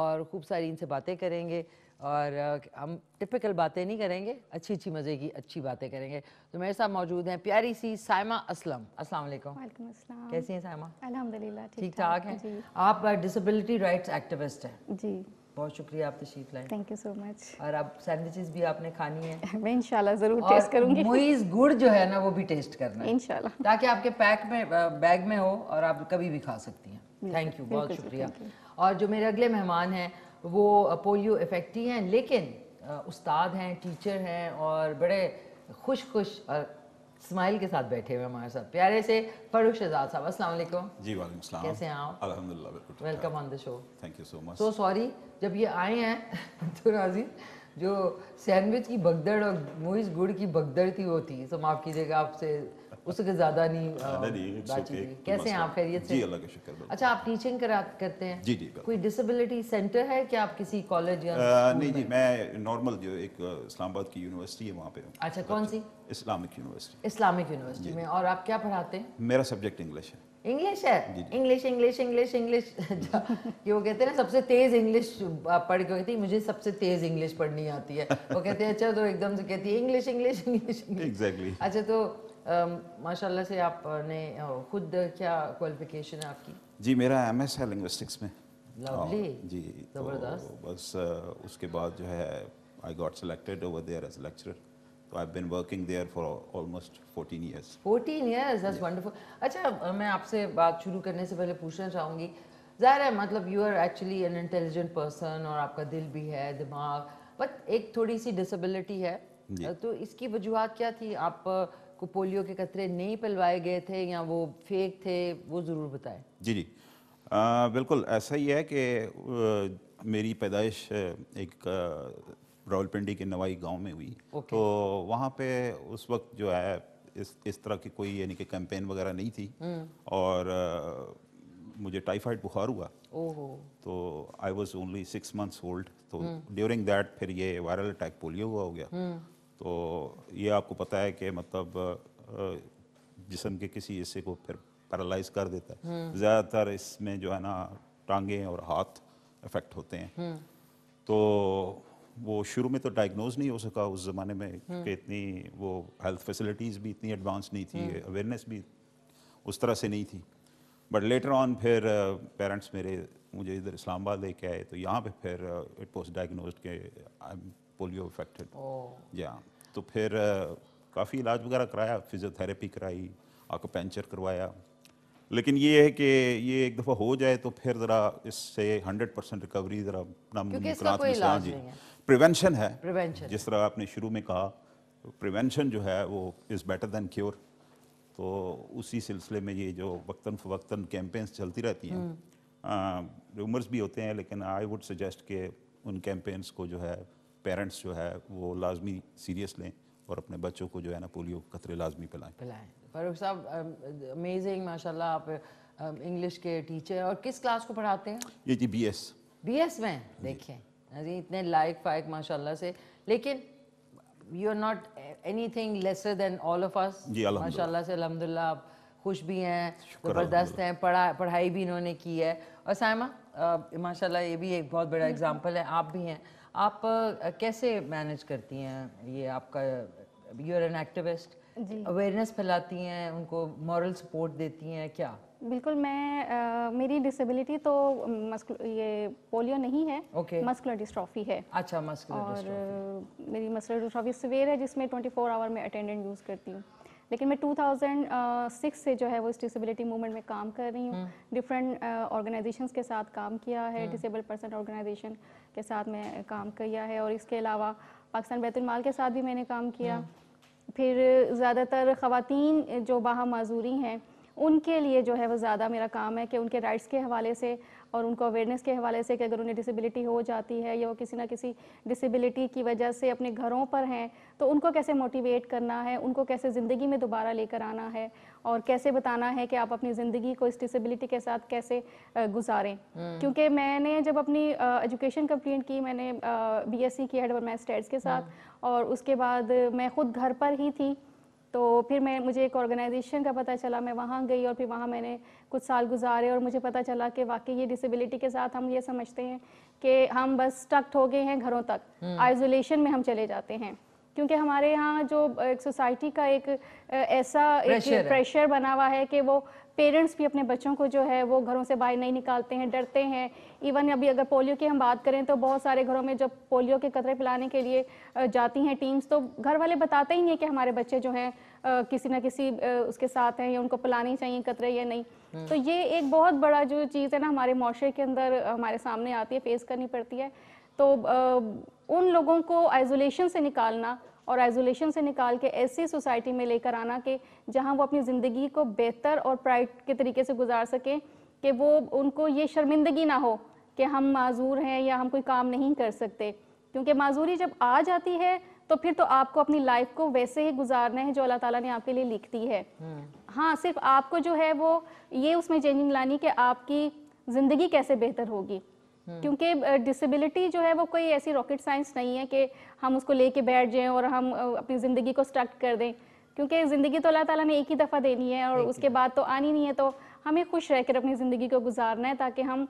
और खूब सारी इनसे बातें करेंगे और हम टिपिकल बातें नहीं करेंगे अच्छी अच्छी मज़े की अच्छी बातें करेंगे तो मेरे साथ मौजूद हैं प्यारी सी सायमा असलम अस्सलाम वालेकुम वालेकुम कैसी हैं सायमा अल्हम्दुलिल्लाह ठीक ठाक हैं आप डिसेबिलिटी राइट्स एक्टिविस्ट हैं जी बहुत शुक्रिया आप तशरीफ लाए थैंक यू सो मच और आप सैंडविचेस भी आपने खानी है मैं इंशाल्लाह जरूर टेस्ट करूंगी मुईज गुड़ जो है ना वो भी टेस्ट करना इंशाल्लाह ताकि आपके पैक में बैग में हो और आप कभी भी खा सकती हैं थैंक यू बहुत शुक्रिया और जो मेरे अगले मेहमान हैं वो पोलियो इफेक्ट ही हैं लेकिन उस्ताद हैं टीचर हैं और बड़े खुश खुश स्माइल के साथ बैठे हुए हमारे साथ प्यारे से फरूख शहजाद साहब अस्सलाम वालेकुम जी वालेकुम सलाम कैसे हैं आप अल्हम्दुलिल्लाह बिल्कुल welcome on the show thank you so much so sorry जब ये आए हैं तो राजी जो सैंडविच की भगदड़ और मोइस गुड़ की भगदड़ थी वो थी सो माफ़ कीजिएगा आपसे उससे ज़्यादा नहीं हाँ, कैसे हैं आप खैरियत से अल्लाह का शुक्र अच्छा आप टीचिंग करा करते हैं जी जी कोई डिसेबिलिटी सेंटर है क्या आप किसी कॉलेज या नहीं जी मैं नॉर्मल जो एक इस्लामाबाद की यूनिवर्सिटी है वहाँ पे अच्छा मतलब कौन सी इस्लामिक यूनिवर्सिटी इस्लामिक यूनिवर्सिटी में और आप क्या पढ़ाते हैं मेरा सब्जेक्ट इंग्लिश है इंग्लिश है इंग्लिश इंग्लिश इंग्लिश इंग्लिश वो कहते हैं ना सबसे तेज इंग्लिश पढ़ के कहती मुझे सबसे तेज इंग्लिश पढ़नी आती है वो कहते हैं अच्छा तो एकदम से कहती है इंग्लिश इंग्लिश इंग्लिश एग्जैक्टली अच्छा तो माशाल्लाह से आपने खुद क्या क्वालिफिकेशन है आपकी जी मेरा एम एस है लिंग्विस्टिक्स में लवली हाँ, जी ज़बरदस्त तो बस उसके बाद जो है I got selected over there as lecturer तो I been working there for almost 14 years 14 years that's wonderful अच्छा मैं आपसे बात शुरू करने से पहले पूछना चाहूंगी ज़ाहिर है मतलब you are actually an intelligent person और आपका दिल भी है दिमाग बट एक थोड़ी सी डिसेबिलिटी है तो इसकी वजूहत क्या थी आप को पोलियो के कतरे नहीं पिलवाए गए थे या वो फेक थे वो ज़रूर बताएं जी जी आ, बिल्कुल ऐसा ही है कि मेरी पैदाइश एक रावलपिंडी के नवाई गांव में हुई तो वहाँ पे उस वक्त जो है इस इस तरह की कोई यानी कि कैंपेन वगैरह नहीं थी हम्म। और आ, मुझे टाइफाइड बुखार हुआ तो I was only six months old तो ड्यूरिंग हम्म। दैट फिर ये वायरल अटैक पोलियो हुआ हो गया हम्म। तो ये आपको पता है कि मतलब जिसम के किसी हिस्से को फिर पैरालाइज कर देता है हम्म। ज़्यादातर इसमें जो है ना टांगे और हाथ इफेक्ट होते हैं हम्म। तो वो शुरू में तो डायग्नोज नहीं हो सका उस ज़माने में हम्म। कि इतनी वो हेल्थ फैसिलिटीज़ भी इतनी एडवांस नहीं थी अवेयरनेस भी उस तरह से नहीं थी बट लेटर ऑन फिर पेरेंट्स मेरे मुझे इधर इस्लामाबाद लेके आए तो यहाँ पे फिर इट वॉज डायग्नोज के पोलियो इफेक्टेड या तो फिर काफ़ी इलाज वगैरह कराया फिजियोथेरेपी कराई आपको पेंचर करवाया लेकिन ये है कि ये एक दफ़ा हो जाए तो फिर ज़रा इससे हंड्रेड परसेंट रिकवरी ज़रा अपना जी प्रिवेंशन है प्रिवेंशन जिस तरह आपने शुरू में कहा प्रिवेंशन जो है वो इज़ बेटर दैन क्योर तो उसी सिलसिले में ये जो वक्ता फ़वक्ता कैंपेन्स चलती रहती हैं हम्म। रूमर्स भी होते हैं लेकिन आई वुड सजेस्ट के उन कैंपेन्स को जो है पेरेंट्स जो है वो लाजमी सीरियस लें और अपने बच्चों को जो है ना पोलियो खतरे लाजमी पिलाएं पिलाएं फारूक साहब अमेजिंग माशाल्लाह आप इंग्लिश के टीचर और किस क्लास को पढ़ाते हैं ये G B S B S में देखें अरे इतने लाइक फाइक माशाल्लाह से लेकिन you are not anything lesser than all of us माशाल्लाह से अलहमदिल्ला आप खुश भी हैं ज़बरदस्त हैं पढ़ा पढ़ाई भी इन्होंने की है और सायमा माशाल्लाह ये भी एक बहुत बड़ा एग्जाम्पल है आप भी हैं आप कैसे मैनेज करती हैं ये आपका you are an activist awareness फैलाती हैं उनको मॉरल सपोर्ट देती हैं क्या बिल्कुल मैं आ, मेरी डिसेबिलिटी तो मस्कुल ये पोलियो नहीं है okay. मस्कुलर डिस्ट्रॉफी है अच्छा मस्कुलर और मेरी मस्कुलर डिस्ट्रॉफी सवेर है जिसमें 24 आवर में अटेंडेंट यूज़ करती हूँ लेकिन मैं 2006 से जो है वो इस डिसेबिलिटी मूवमेंट में काम कर रही हूँ डिफरेंट हम्म। ऑर्गेनाइजेशन uh, के साथ काम किया है डिसेबल पर्सन ऑर्गेनाइजेशन के साथ मैं काम किया है और इसके अलावा पाकिस्तान बैतुलमाल के साथ भी मैंने काम किया हम्म। फिर ज़्यादातर ख़वान जो बाहर माजूरी हैं उनके लिए जो है वो ज़्यादा मेरा काम है कि उनके राइट्स के हवाले से और उनको अवेयरनेस के हवाले से कि अगर उन्हें डिसेबिलिटी हो जाती है या वो किसी ना किसी डिसेबिलिटी की वजह से अपने घरों पर हैं तो उनको कैसे मोटिवेट करना है उनको कैसे ज़िंदगी में दोबारा लेकर आना है और कैसे बताना है कि आप अपनी ज़िंदगी को इस डिसेबिलिटी के साथ कैसे गुजारें हम्म। क्योंकि मैंने जब अपनी एजुकेशन कंप्लीट की मैंने बी एस सी किया एडवांस स्टेट्स के साथ हम्म। और उसके बाद मैं ख़ुद घर पर ही थी तो फिर मैं मुझे एक ऑर्गेनाइजेशन का पता चला मैं वहाँ गई और फिर वहाँ मैंने कुछ साल गुजारे और मुझे पता चला कि वाकई ये डिसेबिलिटी के साथ हम ये समझते हैं कि हम बस स्टक्ट हो गए हैं घरों तक आइसोलेशन हम्म। में हम चले जाते हैं क्योंकि हमारे यहाँ जो एक सोसाइटी का एक ऐसा प्रेशर, एक प्रेशर बना हुआ है कि वो पेरेंट्स भी अपने बच्चों को जो है वो घरों से बाहर नहीं निकालते हैं डरते हैं इवन अभी अगर पोलियो की हम बात करें तो बहुत सारे घरों में जब पोलियो के कतरे पिलाने के लिए जाती हैं टीम्स तो घर वाले बताते ही नहीं कि हमारे बच्चे जो हैं किसी ना किसी उसके साथ हैं या उनको पिलानी चाहिए कतरे या नहीं हम्म। तो ये एक बहुत बड़ा जो चीज़ है ना हमारे माशरे के अंदर हमारे सामने आती है फेस करनी पड़ती है तो उन लोगों को आइसोलेशन से निकालना और आइसोलेशन से निकाल के ऐसी सोसाइटी में लेकर आना कि जहाँ वो अपनी ज़िंदगी को बेहतर और प्राइड के तरीके से गुजार सकें कि वो उनको ये शर्मिंदगी ना हो कि हम माजूर हैं या हम कोई काम नहीं कर सकते क्योंकि माजूरी जब आ जाती है तो फिर तो आपको अपनी लाइफ को वैसे ही गुजारना है जो अल्लाह ताला ने आपके लिए लिख दी है हम्म। हाँ सिर्फ आपको जो है वो ये उसमें चेंजिंग लानी कि आपकी ज़िंदगी कैसे बेहतर होगी हम्म। क्योंकि डिसेबिलिटी जो है वो कोई ऐसी रॉकेट साइंस नहीं है कि हम उसको लेके बैठ जाएं और हम अपनी ज़िंदगी को स्ट्रक कर दें क्योंकि ज़िंदगी तो अल्लाह ताला ने एक ही दफ़ा देनी है और उसके बाद तो आनी नहीं है तो हमें खुश रहकर अपनी ज़िंदगी को गुजारना है ताकि हम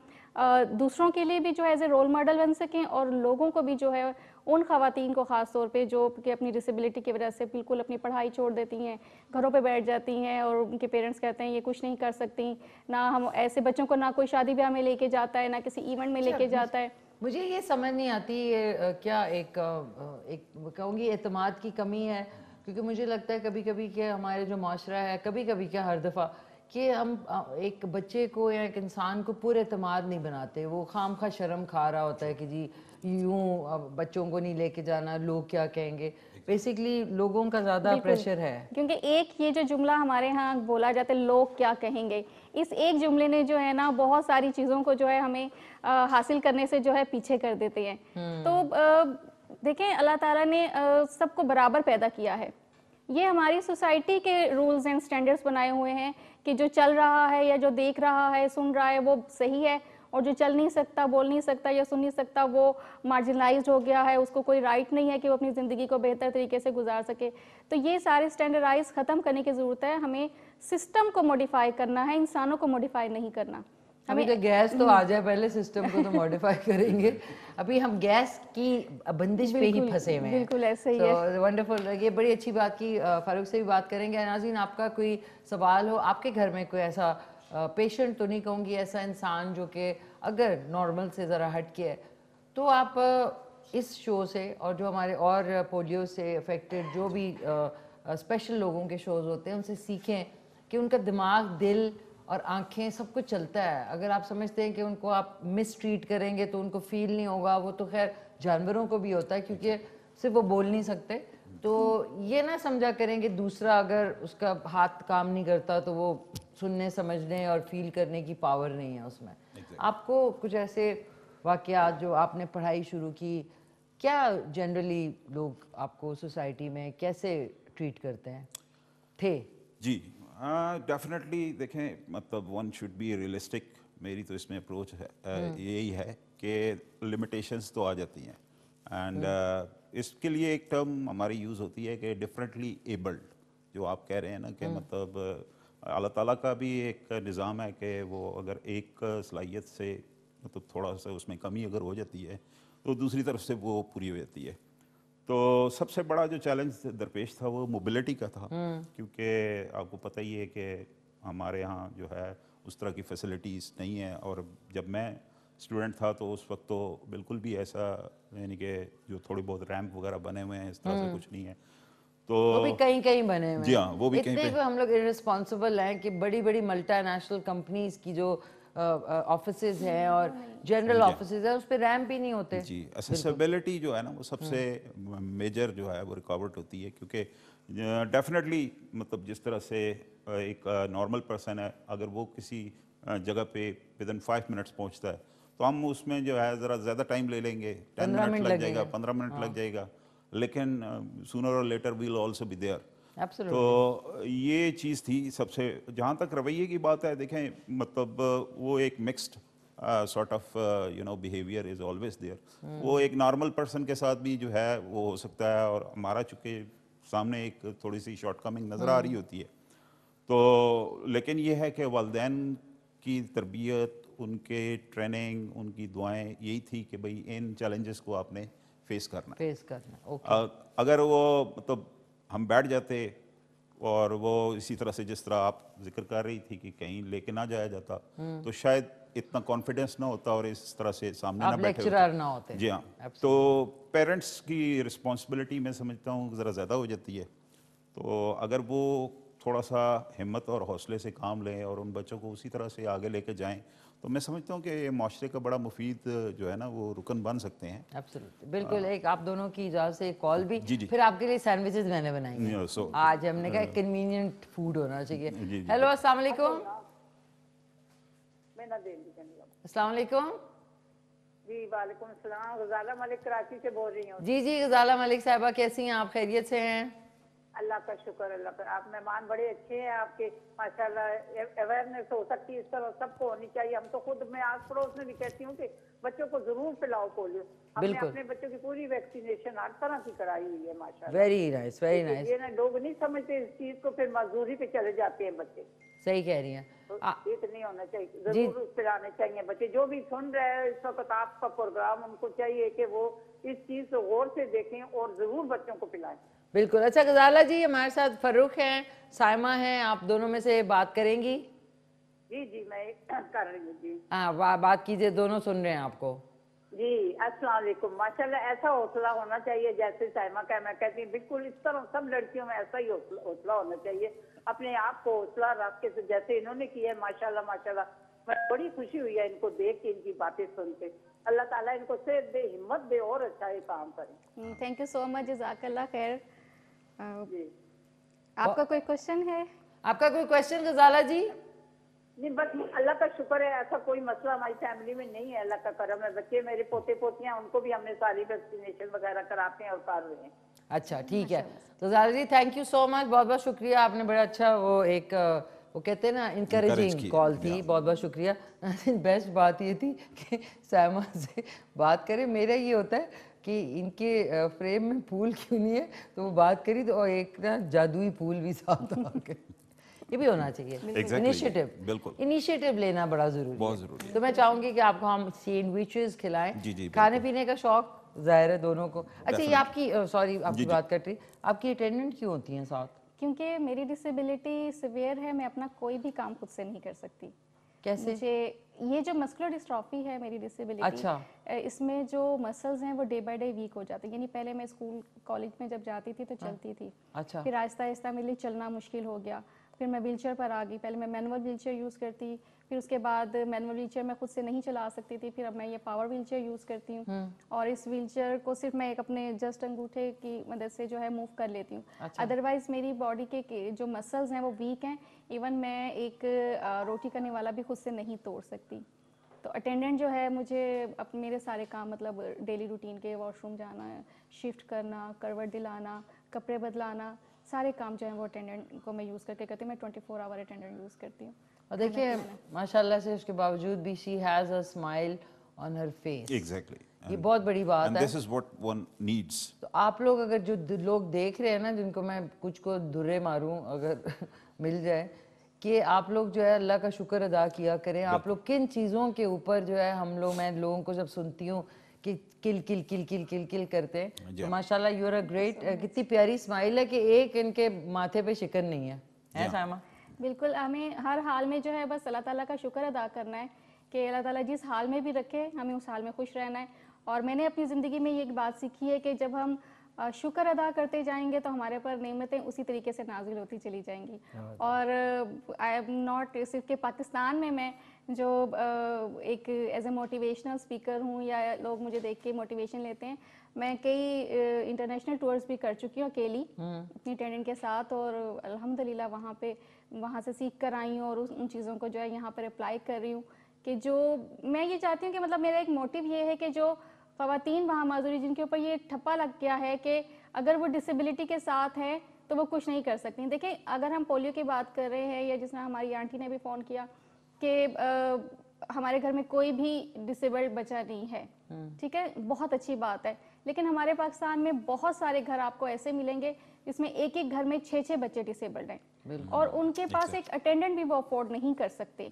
दूसरों के लिए भी जो है एज ए रोल मॉडल बन सकें और लोगों को भी जो है उन खातन को ख़ास तौर पे जो कि अपनी डिसेबिलिटी की वजह से बिल्कुल अपनी पढ़ाई छोड़ देती हैं घरों पे बैठ जाती हैं और उनके पेरेंट्स कहते हैं ये कुछ नहीं कर सकती ना हम ऐसे बच्चों को ना कोई शादी ब्याह में लेके जाता है ना किसी इवेंट में अच्छा, लेके जाता है मुझे ये समझ नहीं आती ये क्या एक एक कहूँगी अतमाद की कमी है क्योंकि मुझे लगता है कभी कभी के हमारे जो माशरा है कभी कभी क्या हर दफ़ा कि हम एक बच्चे को या एक इंसान को पूरे तमाद नहीं बनाते वो खाम खा शर्म खा रहा होता है कि जी यूँ बच्चों को नहीं लेके जाना लोग क्या कहेंगे बेसिकली लोगों का ज़्यादा प्रेशर है क्योंकि एक ये जो जुमला हमारे यहाँ बोला जाता है लोग क्या कहेंगे इस एक जुमले ने जो है ना बहुत सारी चीज़ों को जो है हमें आ, हासिल करने से जो है पीछे कर देते हैं हम्म। तो देखें अल्लाह ताला ने सबको बराबर पैदा किया है ये हमारी सोसाइटी के रूल्स एंड स्टैंडर्ड्स बनाए हुए हैं कि जो चल रहा है या जो देख रहा है सुन रहा है वो सही है और जो चल नहीं सकता बोल नहीं सकता या सुन नहीं सकता वो मार्जिनलाइज हो गया है उसको कोई राइट नहीं है कि वो अपनी ज़िंदगी को बेहतर तरीके से गुजार सके तो ये सारे स्टैंडर्डाइज ख़त्म करने की ज़रूरत है हमें सिस्टम को मॉडिफाई करना है इंसानों को मॉडिफाई नहीं करना अभी तो गैस तो आ जाए पहले सिस्टम को तो मॉडिफाई करेंगे अभी हम गैस की बंदिश पे ही फंसे हुए हैं बिल्कुल ऐसे ही so, है वंडरफुल ये बड़ी अच्छी बात की फारूक से भी बात करेंगे अनाजीन आपका कोई सवाल हो आपके घर में कोई ऐसा पेशेंट तो नहीं कहूँगी ऐसा इंसान जो कि अगर नॉर्मल से ज़रा हट के है तो आप इस शो से और जो हमारे और पोलियो से अफेक्टेड जो भी स्पेशल लोगों के शोज़ होते हैं उनसे सीखें कि उनका दिमाग दिल और आंखें सब कुछ चलता है अगर आप समझते हैं कि उनको आप मिस ट्रीट करेंगे तो उनको फील नहीं होगा वो तो खैर जानवरों को भी होता है क्योंकि सिर्फ वो बोल नहीं सकते तो ये ना समझा करें कि दूसरा अगर उसका हाथ काम नहीं करता तो वो सुनने समझने और फील करने की पावर नहीं है उसमें exactly. आपको कुछ ऐसे वाक़ जो आपने पढ़ाई शुरू की क्या जनरली लोग आपको सोसाइटी में कैसे ट्रीट करते हैं थे जी डेफिनेटली हाँ, देखें मतलब वन शुड बी रियलिस्टिक मेरी तो इसमें अप्रोच है हम्म। यही है कि लिमिटेशंस तो आ जाती हैं एंड हम्म। इसके लिए एक टर्म हमारी यूज़ होती है कि डिफरेंटली एबल्ड जो आप कह रहे हैं ना कि हम्म। मतलब अल्लाह ताला का भी एक निज़ाम है कि वो अगर एक सलाहियत से मतलब थोड़ा सा उसमें कमी अगर हो जाती है तो दूसरी तरफ से वो पूरी हो जाती है तो सबसे बड़ा जो चैलेंज दरपेश था वो मोबिलिटी का था हम्म। क्योंकि आपको पता ही है कि हमारे यहाँ जो है उस तरह की फैसिलिटीज़ नहीं है और जब मैं स्टूडेंट था तो उस वक्त तो बिल्कुल भी ऐसा यानी कि जो थोड़े बहुत रैंप वगैरह बने हुए हैं इस तरह से हम्म। कुछ नहीं है तो वो भी कहीं कहीं बने हुए जी हाँ वो भी कहीं पे हम लोग इरेस्पॉन्सिबल हैं कि बड़ी बड़ी मल्टानेशनल कंपनीज की जो ऑफिसेज हैं हाँ, और जनरल हाँ। ऑफिसेज हैं उस पर रैम भी नहीं होते जी असेसबिलिटी जो है ना वो सबसे मेजर हाँ। जो है वो रिकॉवर्ट होती है क्योंकि डेफिनेटली मतलब जिस तरह से एक नॉर्मल पर्सन है अगर वो किसी जगह पे विद इन फाइव मिनट्स पहुंचता है तो हम उसमें जो है ज़रा ज़्यादा टाइम ले लेंगे टेन मिनट लग जाएगा पंद्रह मिनट लग जाएगा लेकिन सुनर और later will also be there Absolutely. तो ये चीज़ थी सबसे जहाँ तक रवैये की बात है देखें मतलब वो एक mixed sort of you know behaviour is always there वो एक नॉर्मल पर्सन के साथ भी जो है वो हो सकता है और हमारा चुके सामने एक थोड़ी सी शॉर्टकमिंग नज़र आ रही hmm. होती है तो लेकिन ये है कि वालदेन की तरबियत उनके ट्रेनिंग उनकी दुआएं यही थी कि भाई इन चैलेंजेस को आपने फेस करना फेस करना ओके okay. अगर वो मतलब तो हम बैठ जाते और वो इसी तरह से जिस तरह आप जिक्र कर रही थी कि कहीं लेके ना जाया जाता हम्म। तो शायद इतना कॉन्फिडेंस ना होता और इस तरह से सामने ना बैठे होते। ना होते जी हाँ तो पेरेंट्स की रिस्पॉन्सिबिलिटी मैं समझता हूँ ज़रा ज़्यादा हो जाती है तो अगर वो थोड़ा सा हिम्मत और हौसले से काम लें और उन बच्चों को उसी तरह से आगे लेके जाएं तो मैं समझता हूँ कि ये माशरे का बड़ा मुफीद जो है ना वो रुकन बन सकते हैं बिल्कुल हाँ। एक आप दोनों की इजाज़त से कॉल भी जी जी फिर आपके लिए सैंडविचेस मैंने बनाई yeah, so, आज हमने कहा कन्वीनियंट uh, फूड होना चाहिए हेलो अस्सलाम वालेकुम अस्सलाम वालेकुम जी वालेकुम सलाम गजाला मलिक कराची से बोल रही हूँ जी जी गजाला मलिक साहबा कैसी हैं आप खैरियत से हैं अल्लाह का शुक्र अल्लाह का आप मेहमान बड़े अच्छे हैं आपके माशाल्लाह अवेयरनेस हो सकती है इस तरह सबको होनी चाहिए हम तो खुद मैं आस पड़ोस में भी कहती हूँ कि बच्चों को जरूर पिलाओ पोलियो हमने अपने बच्चों की पूरी वैक्सीनेशन हर तरह की कराई हुई है माशा वेरी नाइस वेरी नाइस ये ना लोग नहीं समझते इस चीज को फिर मजदूरी पे चले जाते हैं बच्चे सही कह रही है तो ये तो नहीं होना चाहिए जरूर पिलाने चाहिए बच्चे जो भी सुन रहे हैं इस वक्त आपका प्रोग्राम उनको चाहिए कि वो इस चीज को गौर से देखें और जरूर बच्चों को पिलाएं बिल्कुल अच्छा गजाला जी हमारे साथ फरूख हैं साइमा हैं आप दोनों में से बात करेंगी जी जी मैं कर रही हूँ जी हाँ बा, बात कीजिए दोनों सुन रहे हैं आपको जी अस्सलाम माशाल्लाह ऐसा हौसला होना चाहिए जैसे साइमा का मैं कहती हूँ बिल्कुल इस तरह सब लड़कियों में ऐसा ही हौसला होना चाहिए अपने आप को हौसला रख के जैसे इन्होंने किया है माशाल्लाह माशाल्लाह बड़ी खुशी हुई है इनको देख के इनकी बातें सुन के अल्लाह ताला इनको सेहत दे हिम्मत दे और अच्छा ये काम करें थैंक यू सो मच जजाकल्ला खैर आपका कोई क्वेश्चन है आपका कोई क्वेश्चन गजाला जी नहीं बस अल्लाह का शुक्र है ऐसा कोई मसला हमारी फैमिली में नहीं है अल्लाह का करम है बच्चे मेरे पोते पोतियाँ उनको भी हमने सारी वैक्सीनेशन वगैरह कराते हैं और पार हुए हैं अच्छा ठीक है तो Ghazala ji thank you so much बहुत बहुत शुक्रिया आपने बड़ा अच्छा वो एक वो कहते हैं ना इनकरेजिंग कॉल थी बहुत बहुत शुक्रिया बेस्ट बात ये थी कि सैमा से बात करें मेरा ये होता है कि इनके फ्रेम में फूल क्यों नहीं है तो वो बात करी तो एक ना जादुई फूल भी साथ आ गए ये भी होना चाहिए इनिशिएटिव बिल्कुल इनिशिएटिव लेना बड़ा जरूरी बहुत जरूरी है। तो मैं चाहूंगी कि आपको हम सैंडविचेस खिलाएं जी जी खाने पीने का शौक जाहिर है दोनों को अच्छा ये आपकी सॉरी आपकी बात कट रही आपकी अटेंडेंट क्यों होती है साथ क्योंकि मेरी डिसेबिलिटी सिवियर है मैं अपना कोई भी काम खुद से नहीं कर सकती कैसे मुझे ये जो मस्कुलर डिस्ट्रॉफी है मेरी डिसेबिलिटी अच्छा इसमें जो मसल्स हैं वो डे बाय डे वीक हो जाते हैं यानी पहले मैं स्कूल कॉलेज में जब जाती थी तो हाँ। चलती थी अच्छा फिर आहिस्ता आहिस्ता मेरे लिए चलना मुश्किल हो गया फिर मैं व्हील पर आ गई पहले मैं मैनुअल व्हील यूज़ करती फिर उसके बाद मैनुअल व्हील चेयर मैं खुद से नहीं चला सकती थी फिर अब मैं ये पावर व्हील चेयर यूज़ करती हूँ हम्म। और इस व्हील चेयर को सिर्फ मैं एक अपने जस्ट अंगूठे की मदद से जो है मूव कर लेती हूँ अदरवाइज अच्छा। मेरी बॉडी के जो मसल्स हैं वो वीक हैं इवन मैं एक रोटी करने वाला भी खुद से नहीं तोड़ सकती तो अटेंडेंट जो है मुझे अपने मेरे सारे काम मतलब डेली रूटीन के वॉशरूम जाना शिफ्ट करना करवट दिलाना कपड़े बदलाना सारे काम जो है वो अटेंडेंट को मैं यूज़ करके करती हूँ मैं twenty four hour attendant use करती हूँ और देखिए माशाल्लाह से उसके बावजूद भी she has a smile on her face exactly ये बहुत बड़ी बात है this is what one needs तो आप लोग अगर जो लोग देख रहे हैं ना जिनको मैं कुछ को दुरे मारूं अगर मिल जाए कि आप लोग जो है अल्लाह का शुक्र अदा किया करें आप लोग किन चीज़ों के ऊपर जो है हम लोग मैं लोगों को जब सुनती हूँ कि किल किल किल किल किल किल करते हैं तो माशाल्लाह यू आर अ ग्रेट कितनी प्यारी स्माइल है कि एक इनके माथे पे शिकन नहीं है है सामा बिल्कुल हमें हर हाल में जो है बस अल्लाह ताला का शुक्र अदा करना है कि अल्लाह ताला जिस हाल में भी रखे हमें उस हाल में खुश रहना है और मैंने अपनी ज़िंदगी में ये एक बात सीखी है कि जब हम शुक्र अदा करते जाएंगे तो हमारे पर नेमतें उसी तरीके से नाजिल होती चली जाएंगी हाँ और आई एम नॉट सिर्फ के पाकिस्तान में मैं जो एक एज ए मोटिवेशनल स्पीकर हूँ या लोग मुझे देख के मोटिवेशन लेते हैं मैं कई इंटरनेशनल टूर्स भी कर चुकी हूँ अकेली हम्म। अपनी अटेंडेंट के साथ और अलहमदिल्ला वहाँ पे वहाँ से सीख कर आई हूँ और उन चीज़ों को जो है यहाँ पर अप्लाई कर रही हूँ कि जो मैं ये चाहती हूँ कि मतलब मेरा एक मोटिव ये है कि जो खातन वहाँ माजूरी जिनके ऊपर ये ठप्पा लग गया है कि अगर वो डिसेबिलिटी के साथ हैं तो वो कुछ नहीं कर सकती देखिए अगर हम पोलियो की बात कर रहे हैं या जिस हमारी आंटी ने भी फ़ोन किया कि हमारे घर में कोई भी डिसेबल्ड बच्चा नहीं है हम्म। ठीक है बहुत अच्छी बात है लेकिन हमारे पाकिस्तान में बहुत सारे घर आपको ऐसे मिलेंगे जिसमें एक एक घर में छः छः बच्चे डिसेबल्ड हैं और उनके पास एक अटेंडेंट भी वो अफोर्ड नहीं कर सकते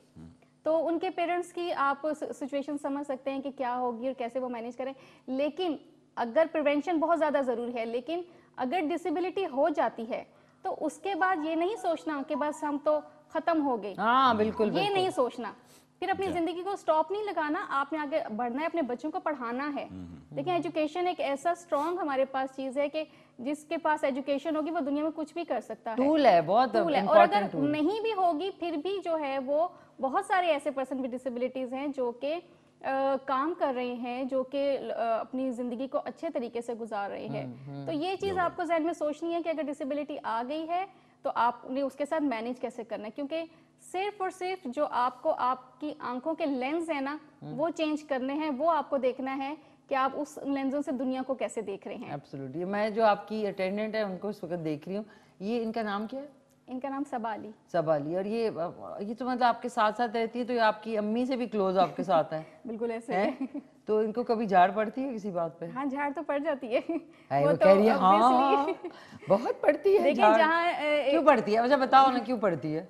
तो उनके पेरेंट्स की आप सिचुएशन समझ सकते हैं कि क्या होगी और कैसे वो मैनेज करें लेकिन अगर प्रिवेंशन बहुत ज़्यादा ज़रूरी है लेकिन अगर डिसेबिलिटी हो जाती है तो उसके बाद ये नहीं सोचना कि बस हम तो खत्म हो गए हाँ बिल्कुल ये बिल्कुल। नहीं सोचना फिर अपनी अच्छा। जिंदगी को स्टॉप नहीं लगाना आपने आगे बढ़ना है अपने बच्चों को पढ़ाना है लेकिन हम्म, हम्म, एजुकेशन हम्म। एक ऐसा स्ट्रॉन्ग हमारे पास चीज़ है कि जिसके पास एजुकेशन होगी वो दुनिया में कुछ भी कर सकता है टूल है बहुत टूल है और अगर tool. नहीं भी होगी फिर भी जो है वो बहुत सारे ऐसे पर्सन विद डिसबिलिटीज हैं जो कि काम कर रहे हैं जो कि अपनी ज़िंदगी को अच्छे तरीके से गुजार रहे हैं हम्म, हम्म। तो ये चीज़ आपको जहन में सोचनी है कि अगर डिसेबिलिटी आ गई है तो आपने उसके साथ मैनेज कैसे करना है क्योंकि सिर्फ और सिर्फ जो आपको आपकी आंखों के लेंस है ना हम्म। वो चेंज करने हैं वो आपको देखना है कि आप उस लेंजों से दुनिया को कैसे देख रहे हैं Absolutely. मैं जो आपकी अटेंडेंट है उनको इस वक्त देख रही हूँ ये इनका नाम क्या है इनका नाम सबाली सबाली और ये ये तो मतलब आपके साथ साथ रहती है तो ये आपकी अम्मी से भी क्लोज आपके साथ है बिल्कुल ऐसे है? तो इनको कभी झाड़ पड़ती है किसी बात पे हाँ झाड़ तो पड़ जाती है हाँ, वो, वो तो कह रही है हाँ बहुत पड़ती है देखिए जहाँ क्यों पड़ती है अच्छा बताओ ना क्यों पड़ती है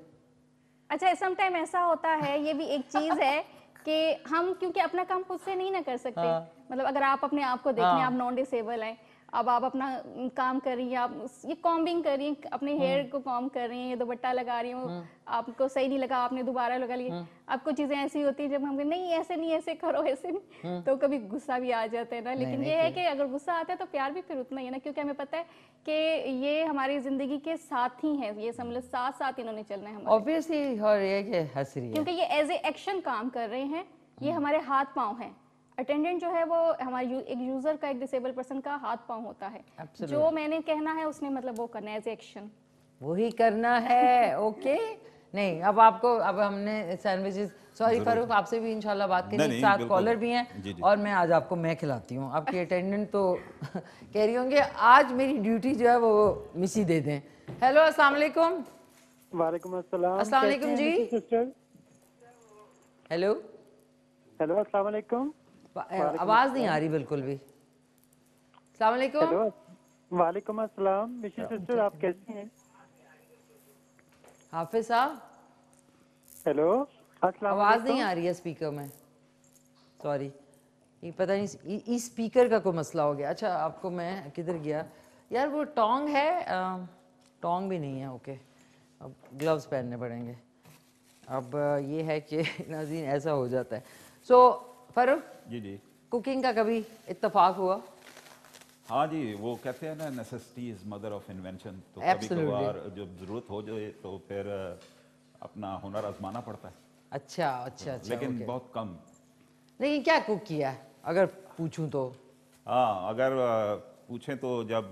अच्छा समटाइम ऐसा होता है ये भी एक चीज है कि हम क्योंकि अपना काम खुद से नहीं ना कर सकते हाँ। मतलब अगर आप अपने आप को देखें हाँ। आप नॉन डिसेबल हैं अब आप अपना काम कर रही हैं आप ये कॉम्बिंग कर रही हैं अपने हेयर हम्म। को कॉम कर रही हैं ये दुपट्टा लगा रही हूँ हम्म। आपको सही नहीं लगा आपने दोबारा लगा लिया आपको हम्म। चीजें ऐसी होती है जब हम नहीं ऐसे नहीं ऐसे करो ऐसे नहीं तो कभी गुस्सा भी आ जाता है ना लेकिन ये है कि अगर गुस्सा आता है तो प्यार भी फिर उतना ही है ना क्योंकि हमें पता है कि ये हमारी जिंदगी के साथ ही है ये समझ साथ साथ इन्होंने चलना है ऑब्वियसली और ये क्योंकि ये एज ए एक्शन काम कर रहे हैं ये हमारे हाथ पाँव हैं अटेंडेंट जो है वो हमारे यू, एक यूजर का एक डिसेबल पर्सन का हाथ पांव होता है Absolutely. जो मैंने कहना है उसने मतलब वो करना है एज एक्शन वही करना है ओके okay? नहीं अब आपको अब हमने सैंडविचेस सॉरी फारूक आपसे भी इंशाल्लाह बात करेंगे साथ कॉलर भी हैं और मैं आज आपको मैं खिलाती हूँ आपके अटेंडेंट तो कह रही होंगे आज मेरी ड्यूटी जो है वो मिसी दे दें हेलो अस्सलाम वालेकुम वालेकुम अस्सलाम अस्सलाम वालेकुम जी हेलो हेलो अस्सलाम वालेकुम आवाज नहीं आ रही बिल्कुल भी सलामकुम वालेकुम अस्सलाम मिशन सिस्टर आप कैसी हैं हाफिज साहब हेलो आवाज नहीं आ रही है स्पीकर में सॉरी ये पता नहीं इस स्पीकर का कोई मसला हो गया अच्छा आपको मैं किधर गया यार वो टोंग है टोंग भी नहीं है ओके अब ग्लव्स पहनने पड़ेंगे अब ये है कि नाजीन ऐसा हो जाता है so so, Farrukh ji ji cooking का कभी इत्तेफाक हुआ हाँ जी वो कहते हैं ना necessity is mother of invention तो कभी कभार जब जरूरत हो जाए तो फिर अपना हुनर आजमाना पड़ता है अच्छा अच्छा अच्छा लेकिन बहुत कम लेकिन क्या कुक किया अगर पूछूं तो हाँ अगर पूछे तो जब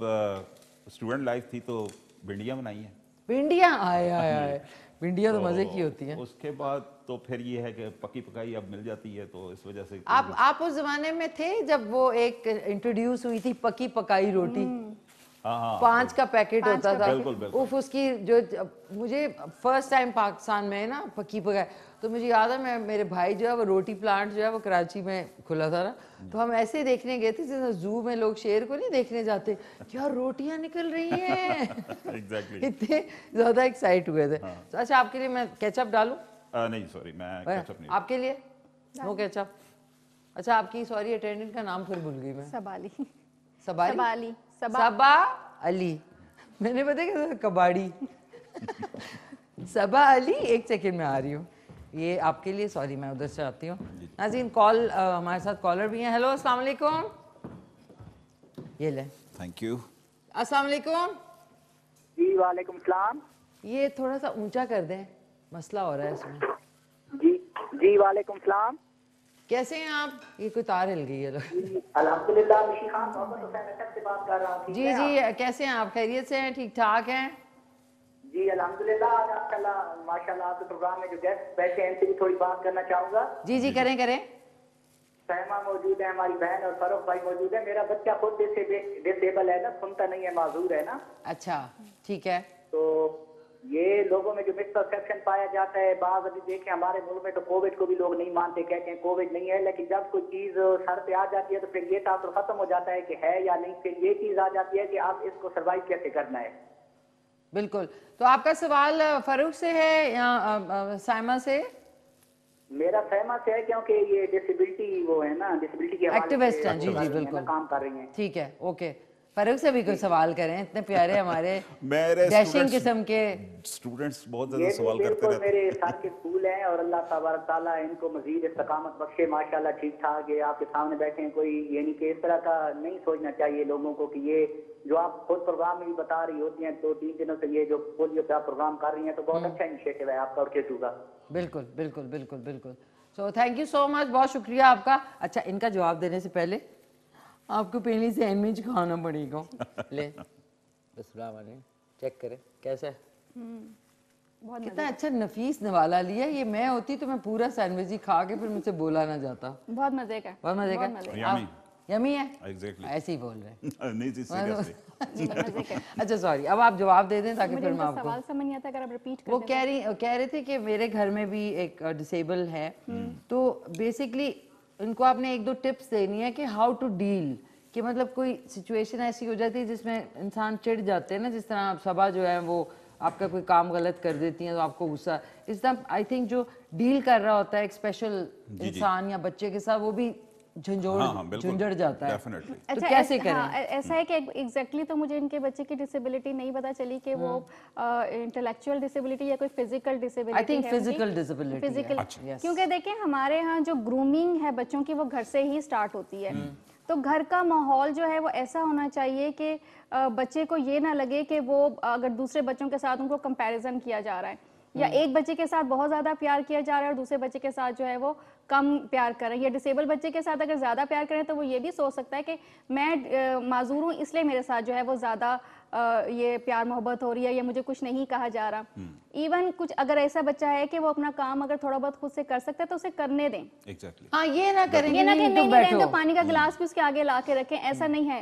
स्टूडेंट लाइफ थी तो भिंडिया बनाई है भिंडिया आए आए हाँ आए भिंडिया तो, तो मजे की होती है उसके बाद तो फिर ये है कि पकी पकाई अब मिल जाती है तो इस वजह से आप आप उस जमाने में थे जब वो एक इंट्रोड्यूस हुई थी पकी पकाई रोटी हम्म। हाँ, हाँ, हाँ, पांच का पैकेट पांच होता का था बिल्कुल, बिल्कुल। उफ उसकी जो मुझे फर्स्ट टाइम पाकिस्तान में है ना पकी पकाई तो मुझे याद है मैं मेरे भाई जो है वो रोटी प्लांट जो है वो कराची में खुला था ना तो हम ऐसे ही देखने गए थे जैसे जू में लोग शेर को नहीं देखने जाते क्या रोटियां निकल रही हैं exactly. इतने ज़्यादा एक्साइट हुए थे हाँ। तो अच्छा आपके लिए मैं केचप डालूँ नहीं सॉरी मैं केचप नहीं आपके लिए नो केचप अच्छा आपकी सॉरी अटेंडेंट का नाम फिर भूल गई मैं सबाली सबाली सबा अली मैंने पता कबाड़ी सबा अली एक सेकेंड में आ रही हूँ ये आपके लिए सॉरी मैं उधर से आती हूँ नाजीन कॉल हमारे साथ कॉलर भी हैं हेलो अस्सलाम वालेकुम ये ले थैंक यू अस्सलाम वालेकुम जी वालेकुम सलाम ये थोड़ा सा ऊंचा कर दें मसला हो रहा है इसमें जी जी वालेकुम सलाम कैसे हैं आप ये कोई तार हिल गई है अल्हम्दुलिल्लाह मिशी खान से बात कर रहा हूं जी जी कैसे हैं आप खैरियत से हैं ठीक ठाक हैं जी अलहमदुल्ला माशा माशाल्लाह आपके प्रोग्राम में जो गेस्ट बैठे हैं भी थोड़ी बात करना चाहूँगा जी जी करें करें सहमा मौजूद है हमारी बहन और फरोख भाई मौजूद है मेरा बच्चा खुद डिसेबल है ना सुनता नहीं है माजूर है ना अच्छा ठीक है तो ये लोगों में जो मिसकनसेप्शन पाया जाता है बाज अभी देखें हमारे मुल्क में तो कोविड को भी लोग नहीं मानते कहते हैं कोविड नहीं है लेकिन जब कोई चीज़ सर पे आ जाती है तो फिर ये तासर खत्म हो जाता है कि है या नहीं फिर ये चीज़ आ जाती है कि आप इसको सर्वाइव कैसे करना है बिल्कुल तो आपका सवाल फरूख से है या साइमा से मेरा सहमत है क्योंकि ये डिसेबिलिटी वो है ना डिसेबिलिटी के एक्टिविस्ट हैं जी जी बिल्कुल काम कर रही हैं ठीक है ओके फरूख से भी कोई सवाल करें इतने प्यारे हमारे मेरे डैशिंग किस्म के स्टूडेंट्स बहुत ज्यादा तो सवाल करते रहते हैं मेरे साथ के स्कूल हैं और अल्लाह तबारक ताला इनको मजीद इस्तकामत बख्शे माशाल्लाह ठीक ठाक ये आपके सामने बैठे हैं कोई यानी कि इस तरह का नहीं सोचना चाहिए लोगों को कि ये जो आप खुद प्रोग्राम में भी बता रही होती हैं दो तो तीन दिनों से ये जो पोलियो पे आप प्रोग्राम कर रही हैं तो बहुत हम्म। अच्छा इनिशिएटिव है आपका और केटू का बिल्कुल बिल्कुल बिल्कुल बिल्कुल so thank you so much बहुत शुक्रिया आपका अच्छा इनका जवाब देने से पहले आपको पहले सैंडविच खाना पड़ेगा ले बिस्मिल्लाह चेक करें कैसा हम्म, बहुत कितना अच्छा नफीस नवाला लिया ये मैं होती तो मैं पूरा सैंडविच ही खा के फिर मुझसे बोला ना जाता बहुत मजे का बहुत मजे का यमी है exactly. ऐसे ही बोल रहे नहीं जी सीरियसली अच्छा सॉरी अब आप जवाब दे दें ताकि फिर मैं आपको सवाल समझ नहीं आता अगर आप रिपीट कर वो तो। कह रही कह रहे थे कि मेरे घर में भी एक डिसेबल है हम्म। तो बेसिकली इनको आपने एक दो टिप्स देनी है कि हाउ टू डील कि मतलब कोई सिचुएशन ऐसी हो जाती है जिसमें इंसान चिढ़ जाते हैं ना जिस तरह आप सभा जो है वो आपका कोई काम गलत कर देती है तो आपको गुस्सा इस तरह आई थिंक जो डील कर रहा होता है एक स्पेशल इंसान या बच्चे के साथ वो भी हाँ, हाँ, अच्छा, तो हाँ, तो वो अच्छा। क्योंकि हमारे यहाँ जो ग्रूमिंग है बच्चों की वो घर से ही स्टार्ट होती है हम्म। तो घर का माहौल जो है वो ऐसा होना चाहिए कि बच्चे को ये ना लगे कि वो अगर दूसरे बच्चों के साथ उनको कंपैरिजन किया जा रहा है या हम्म। एक बच्चे के साथ बहुत ज़्यादा प्यार किया जा रहा है और दूसरे बच्चे के साथ जो है वो कम प्यार करें या डिसेबल बच्चे के साथ अगर ज़्यादा प्यार करें तो वो ये भी सोच सकता है कि मैं माजूर हूँ इसलिए मेरे साथ जो है वो ज़्यादा ये प्यार मोहब्बत हो रही है या मुझे कुछ नहीं कहा जा रहा इवन हम्म। कुछ अगर ऐसा बच्चा है कि वो अपना काम अगर थोड़ा बहुत खुद से कर सकता है तो उसे करने दें exactly. हाँ ये ना करें ये ना करें नहीं, नहीं, नहीं, नहीं तो पानी का हम्म। गिलास भी उसके आगे ला के रखें ऐसा हम्म। नहीं है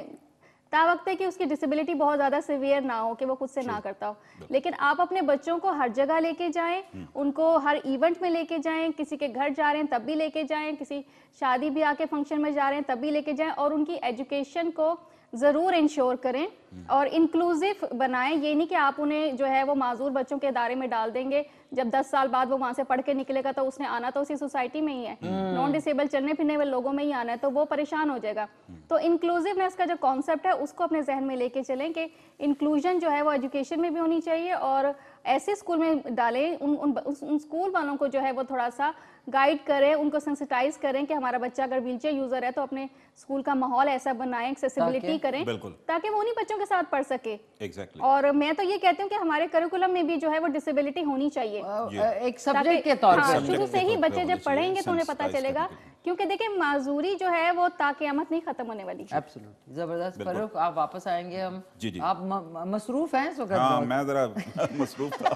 ता वक्त है कि उसकी डिसेबिलिटी बहुत ज़्यादा सिवियर ना हो कि वो खुद से ना करता हो लेकिन आप अपने बच्चों को हर जगह लेके जाएं hmm. उनको हर इवेंट में लेके जाएं किसी के घर जा रहे हैं तब भी लेके जाएं किसी शादी ब्याह के फंक्शन में जा रहे हैं तब भी लेके जाएं और उनकी एजुकेशन को ज़रूर इंश्योर करें और इंक्लूसिव बनाएं ये नहीं कि आप उन्हें जो है वो माजूर बच्चों के इदारे में डाल देंगे जब 10 साल बाद वो वहां से पढ़ के निकलेगा तो उसने आना तो उसी सोसाइटी में ही है नॉन डिसेबल चलने फिरने वाले लोगों में ही आना है तो वो परेशान हो जाएगा हम्म। तो इंक्लूसिवनेस का जो कॉन्सेप्ट है उसको अपने जहन में लेके चलें कि इंक्लूजन जो है वो एजुकेशन में भी होनी चाहिए और ऐसे स्कूल में डालें उन उन, उन उन स्कूल वालों को जो है वो थोड़ा सा गाइड करें उनको सेंसिटाइज करें कि हमारा बच्चा अगर व्हील यूजर है तो अपने स्कूल का माहौल ऐसा बनाएं एक्सेसिबिलिटी करें ताकि वो उन्हीं बच्चों के साथ पढ़ सके exactly. और मैं तो ये कहती हूँ कि हमारे करिकुलम में भी जो है वो डिसेबिलिटी होनी चाहिए एक सब्जेक्ट के तौर हाँ, पर शुरू से ही बच्चे जब पढ़ेंगे तो उन्हें पता चलेगा क्योंकि देखिए माजूरी जो है वो ताकियामत नहीं खत्म होने वाली एब्सोल्युटली जबरदस्त फरुख आप वापस आएंगे हम जी जी आप मसरूफ हैं इस वक्त हाँ, मैं जरा मसरूफ था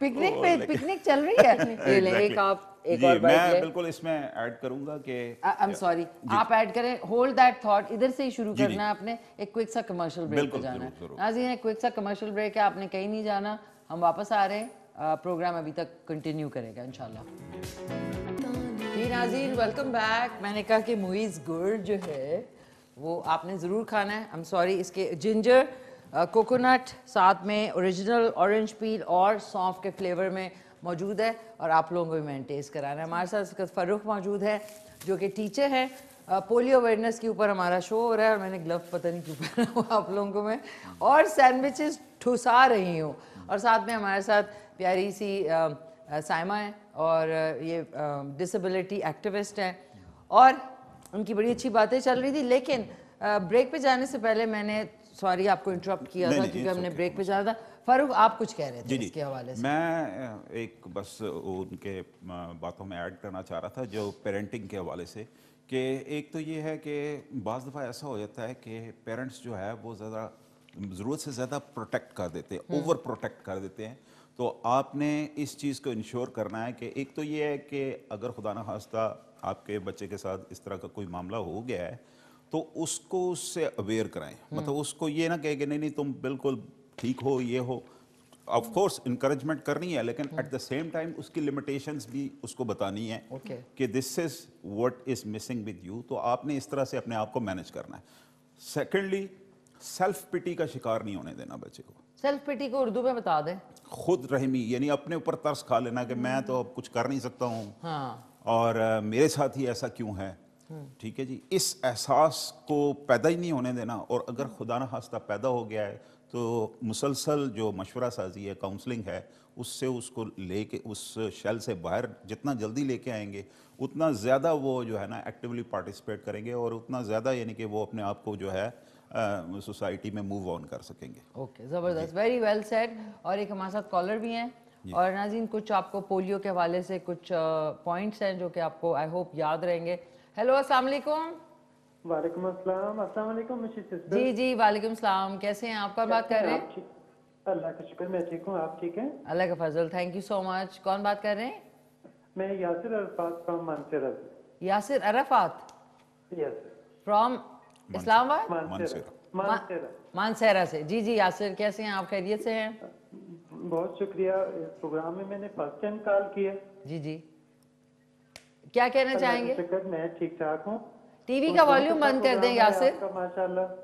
पिकनिक पे पिकनिक चल रही है ये ले एक आप एक और मैं बिल्कुल इसमें ऐड करूंगा कि आई एम सॉरी आप ऐड करें होल्ड दैट थॉट इधर से ही शुरू करना है आपने एक क्विक सा कमर्शियल ब्रेक पे जाना है नाजी क्विक सा कमर्शियल ब्रेक है आपने कहीं नहीं जाना हम वापस आ रहे हैं प्रोग्राम अभी तक कंटिन्यू करेगा इंशाल्लाह जी नाजीन वेलकम बैक मैंने कहा कि मुईज गुड़ जो है वो आपने ज़रूर खाना है आई एम सॉरी इसके जिंजर कोकोनट uh, साथ में ओरिजिनल ऑरेंज पील और सौंफ के फ्लेवर में मौजूद है और आप लोगों को भी मैंने टेस्ट कराना है हमारे साथ इसका फ़रुख मौजूद है जो कि टीचर है पोलियो uh, अवेयरनेस के ऊपर हमारा शो हो रहा है और मैंने ग्लव पता नहीं क्यों पहना हुआ आप लोगों को मैं और सैंडविचेस ठुसा रही हूँ और साथ में हमारे साथ प्यारी सी आ, uh, साइमा है और ये डिसेबिलिटी एक्टिविस्ट है और उनकी बड़ी अच्छी बातें चल रही थी लेकिन ब्रेक पे जाने से पहले मैंने सॉरी आपको इंटरप्ट किया था क्योंकि हमने ब्रेक पे जाना था फारूक आप कुछ कह रहे थे इसके हवाले से मैं एक बस उनके बातों में ऐड करना चाह रहा था जो पेरेंटिंग के हवाले से कि एक तो ये है कि बज़ दफ़ा ऐसा हो जाता है कि पेरेंट्स जो है वो ज़्यादा ज़रूरत से ज़्यादा प्रोटेक्ट कर देते हैं ओवर हम्म। प्रोटेक्ट कर देते हैं तो आपने इस चीज़ को इंश्योर करना है कि एक तो ये है कि अगर खुदा न खास्ता आपके बच्चे के साथ इस तरह का कोई मामला हो गया है तो उसको उससे अवेयर कराएं हम्म। मतलब उसको ये ना कहे कि नहीं नहीं तुम बिल्कुल ठीक हो ये हो ऑफ कोर्स इंकरेजमेंट करनी है लेकिन एट द सेम टाइम उसकी लिमिटेशंस भी उसको बतानी है okay. कि this is what is missing with you तो आपने इस तरह से अपने आप को मैनेज करना है सेकेंडली सेल्फ पिटी का शिकार नहीं होने देना बच्चे को सेल्फ पिटी को उर्दू में बता दें खुद रहमी यानी अपने ऊपर तर्स खा लेना कि मैं तो अब कुछ कर नहीं सकता हूँ हाँ। और आ, मेरे साथ ही ऐसा क्यों है हम्म। ठीक है जी इस एहसास को पैदा ही नहीं होने देना और अगर हम्म। खुदा न खास्ता पैदा हो गया है तो मुसलसल जो मशवरा साजी है काउंसलिंग है उससे उसको लेके उस शैल से बाहर जितना जल्दी लेके आएंगे उतना ज़्यादा वो जो है ना एक्टिवली पार्टिसिपेट करेंगे और उतना ज़्यादा यानी कि वो अपने आप को जो है सोसाइटी में मूव ऑन कर सकेंगे ओके ज़बरदस्त वेरी वेल सेड और एक हमारे साथ कॉलर भी हैं और नाजीन कुछ आपको पोलियो के हवाले से कुछ पॉइंट्स हैं जो कि आपको आई होप याद रहेंगे हेलो अस्सलाम वालेकुम वालेकुम अस्सलाम अस्सलाम वालेकुम सिस्टर जी जी वालेकुम सलाम कैसे हैं आप कौन बात कर रहे हैं अल्लाह का शुक्र मैं ठीक हूँ आप ठीक हैं अल्लाह का फजल थैंक यू सो मच कौन बात कर रहे हैं मैं Yasir Arafat from Mansar Yasir Arafat yes from Islamabad Mansehra से जी जी यासिर कैसे हैं आप खैरियत से हैं बहुत शुक्रिया इस प्रोग्राम में मैंने फर्स्ट टाइम कॉल किया जी जी क्या कहना चाहेंगे मैं ठीक ठाक हूँ टीवी का तो वॉल्यूम बंद कर दें यासिर माशाल्लाह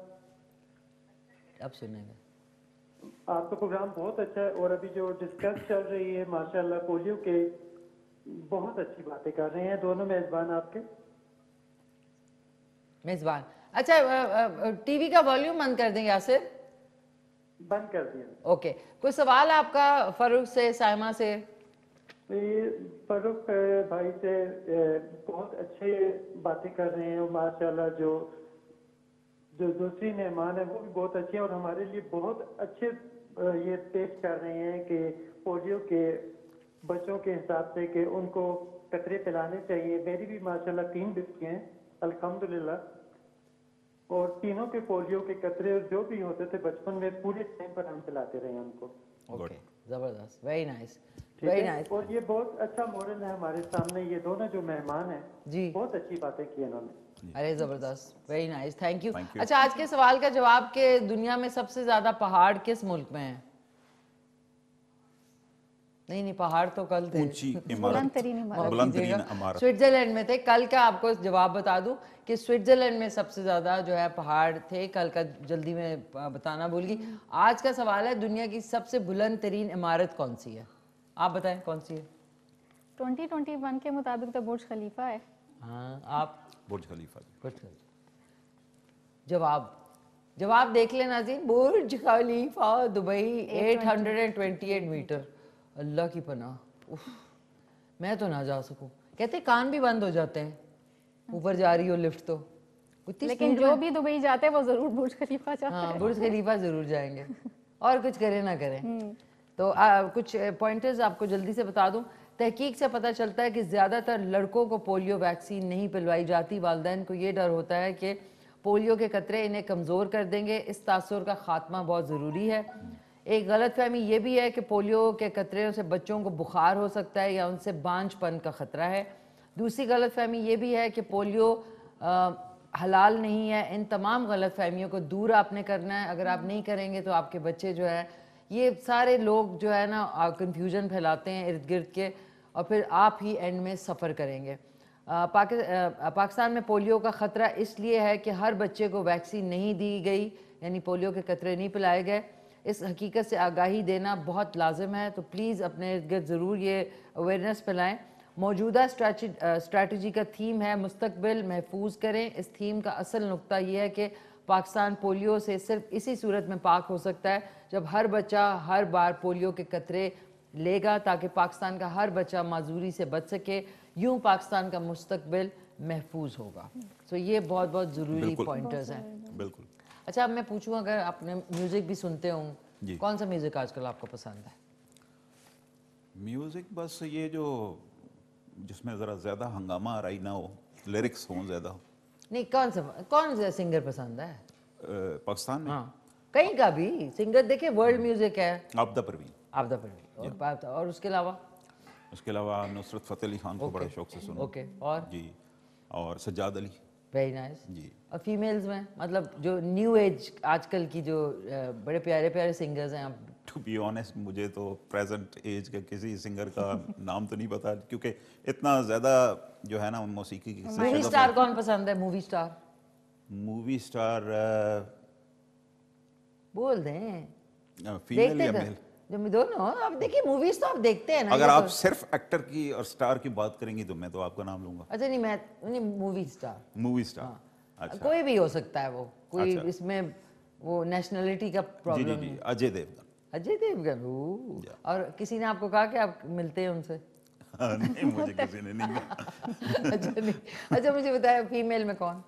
अब सुनेंगे आपका प्रोग्राम बहुत अच्छा है और अभी जो डिस्कस चल रही है माशाल्लाह पोलियो के बहुत अच्छी बातें कर रहे हैं दोनों मेजबान आपके मेजबान अच्छा टीवी का वॉल्यूम बंद कर दें यासिर बंद कर दिया ओके कोई सवाल आपका फरूख से साइमा से फरूख भाई से बहुत अच्छे बातें कर रहे हैं माशाल्लाह जो जो दूसरी मेहमान है वो भी बहुत अच्छे और हमारे लिए बहुत अच्छे ये पेश कर रहे हैं कि पोलियो के बच्चों के हिसाब से कि उनको कतरे पिलाने चाहिए मेरी भी माशाल्लाह तीन बिस्के हैं अलहमदुल्ला और तीनों के पोलियो के कतरे और जो भी होते थे बचपन में पूरे टाइम पर हम चलाते रहे उनको जबरदस्त वेरी नाइस वेरी नाइस और ये बहुत अच्छा मॉडल है हमारे सामने ये दोनों जो मेहमान हैं जी बहुत अच्छी बातें की इन्होंने अरे जबरदस्त वेरी नाइस थैंक यू अच्छा आज के सवाल का जवाब के दुनिया में सबसे ज्यादा पहाड़ किस मुल्क में है नहीं नहीं पहाड़ तो कल थे स्विट्जरलैंड में थे कल का आपको जवाब बता दूं कि स्विट्जरलैंड में सबसे ज्यादा जो है पहाड़ थे कल का जल्दी में बताना भूल गई आज का सवाल है दुनिया की सबसे बुलंद तरीन इमारत कौन सी है आप बताएं कौन सी है 2021 के मुताबिक तो बुर्ज खलीफा है हाँ आप बुर्ज खलीफा बुर्ज खलीफा जवाब जवाब देख लेना जी बुर्ज खलीफा दुबई 828 मीटर अल्लाह की पनाह मैं तो ना जा सकूं कहते कान भी बंद हो जाते हैं ऊपर जा रही हो लिफ्ट तो लेकिन जो भी दुबई जाते हैं वो जरूर बुर्ज खलीफा जाते हाँ, हैं बुर्ज खलीफा जरूर जाएंगे और कुछ करें ना करें हम्म। तो आ, कुछ पॉइंटर्स आपको जल्दी से बता दूं तहकीक से पता चलता है कि ज़्यादातर लड़कों को पोलियो वैक्सीन नहीं पिलवाई जाती वालदेन को ये डर होता है कि पोलियो के खतरे इन्हें कमज़ोर कर देंगे इस तासर का खात्मा बहुत ज़रूरी है एक गलत फहमी ये भी है कि पोलियो के खतरे से बच्चों को बुखार हो सकता है या उनसे बांझपन का ख़तरा है दूसरी गलत फहमी ये भी है कि पोलियो आ, हलाल नहीं है इन तमाम गलत फहमियों को दूर आपने करना है अगर आप नहीं करेंगे तो आपके बच्चे जो है ये सारे लोग जो है ना कन्फ्यूजन फैलाते हैं इर्द गिर्द के और फिर आप ही एंड में सफ़र करेंगे पाकि, पाकिस्तान में पोलियो का ख़तरा इसलिए है कि हर बच्चे को वैक्सीन नहीं दी गई यानी पोलियो के कतरे नहीं पिलाए गए इस हकीकत से आगाही देना बहुत लाजम है तो प्लीज़ अपने इर्द ज़रूर ये अवेयरनेस फैलाएँ मौजूदा स्ट्रैटी का थीम है मुस्तबिल महफूज करें इस थीम का असल नुकता यह है कि पाकिस्तान पोलियो से सिर्फ इसी सूरत में पाक हो सकता है जब हर बच्चा हर बार पोलियो के कतरे लेगा ताकि पाकिस्तान का हर बच्चा माजूरी से बच सके यूँ पाकिस्तान का मुस्तबिल महफूज होगा सो हम्म। तो so ये बहुत बहुत ज़रूरी पॉइंटर्स हैं बिल्कुल अच्छा अब मैं पूछूं अगर आपने म्यूजिक भी सुनते हों कौन सा म्यूजिक आजकल आपको पसंद है म्यूजिक बस ये जो जिसमें जरा ज्यादा हंगामा आराई ना हो लिरिक्स हों ज्यादा नहीं कौन सा कौन सा सिंगर पसंद है पाकिस्तान में हाँ कहीं का भी सिंगर देखे वर्ल्ड म्यूजिक है आपदा परवीन आपदा परवीन और, और उसके अलावा उसके अलावा नुसरत फतेह अली खान को बड़े शौक से सुनो ओके और जी और सज्जाद अली वेरी नाइस और फीमेल्स में मतलब जो न्यू एज आजकल की जो बड़े प्यारे प्यारे सिंगर्स हैं आप टू बी ऑनेस्ट मुझे तो प्रेजेंट एज के किसी सिंगर का नाम तो नहीं पता क्योंकि इतना ज़्यादा जो है ना उन मौसीकी की मूवी स्टार तो- कौन पसंद है मूवी स्टार मूवी स्टार बोल दें फीमेल या मेल जो मैं दोनों आप देखिए मूवीज तो आप देखते हैं ना अगर आप तो... सिर्फ एक्टर की और स्टार की बात करेंगी तो मैं तो आपका नाम लूंगा अच्छा नहीं मैं नहीं मूवी स्टार मूवी स्टार हाँ। अच्छा कोई भी हो सकता है वो कोई अच्छा। इसमें वो नेशनलिटी का प्रॉब्लम अजय देवगन अजय देवगन और किसी ने आपको कहा कि आप मिलते हैं उनसे हाँ, नहीं मुझे किसी ने नहीं अच्छा नहीं अच्छा मुझे बताया फीमेल में कौन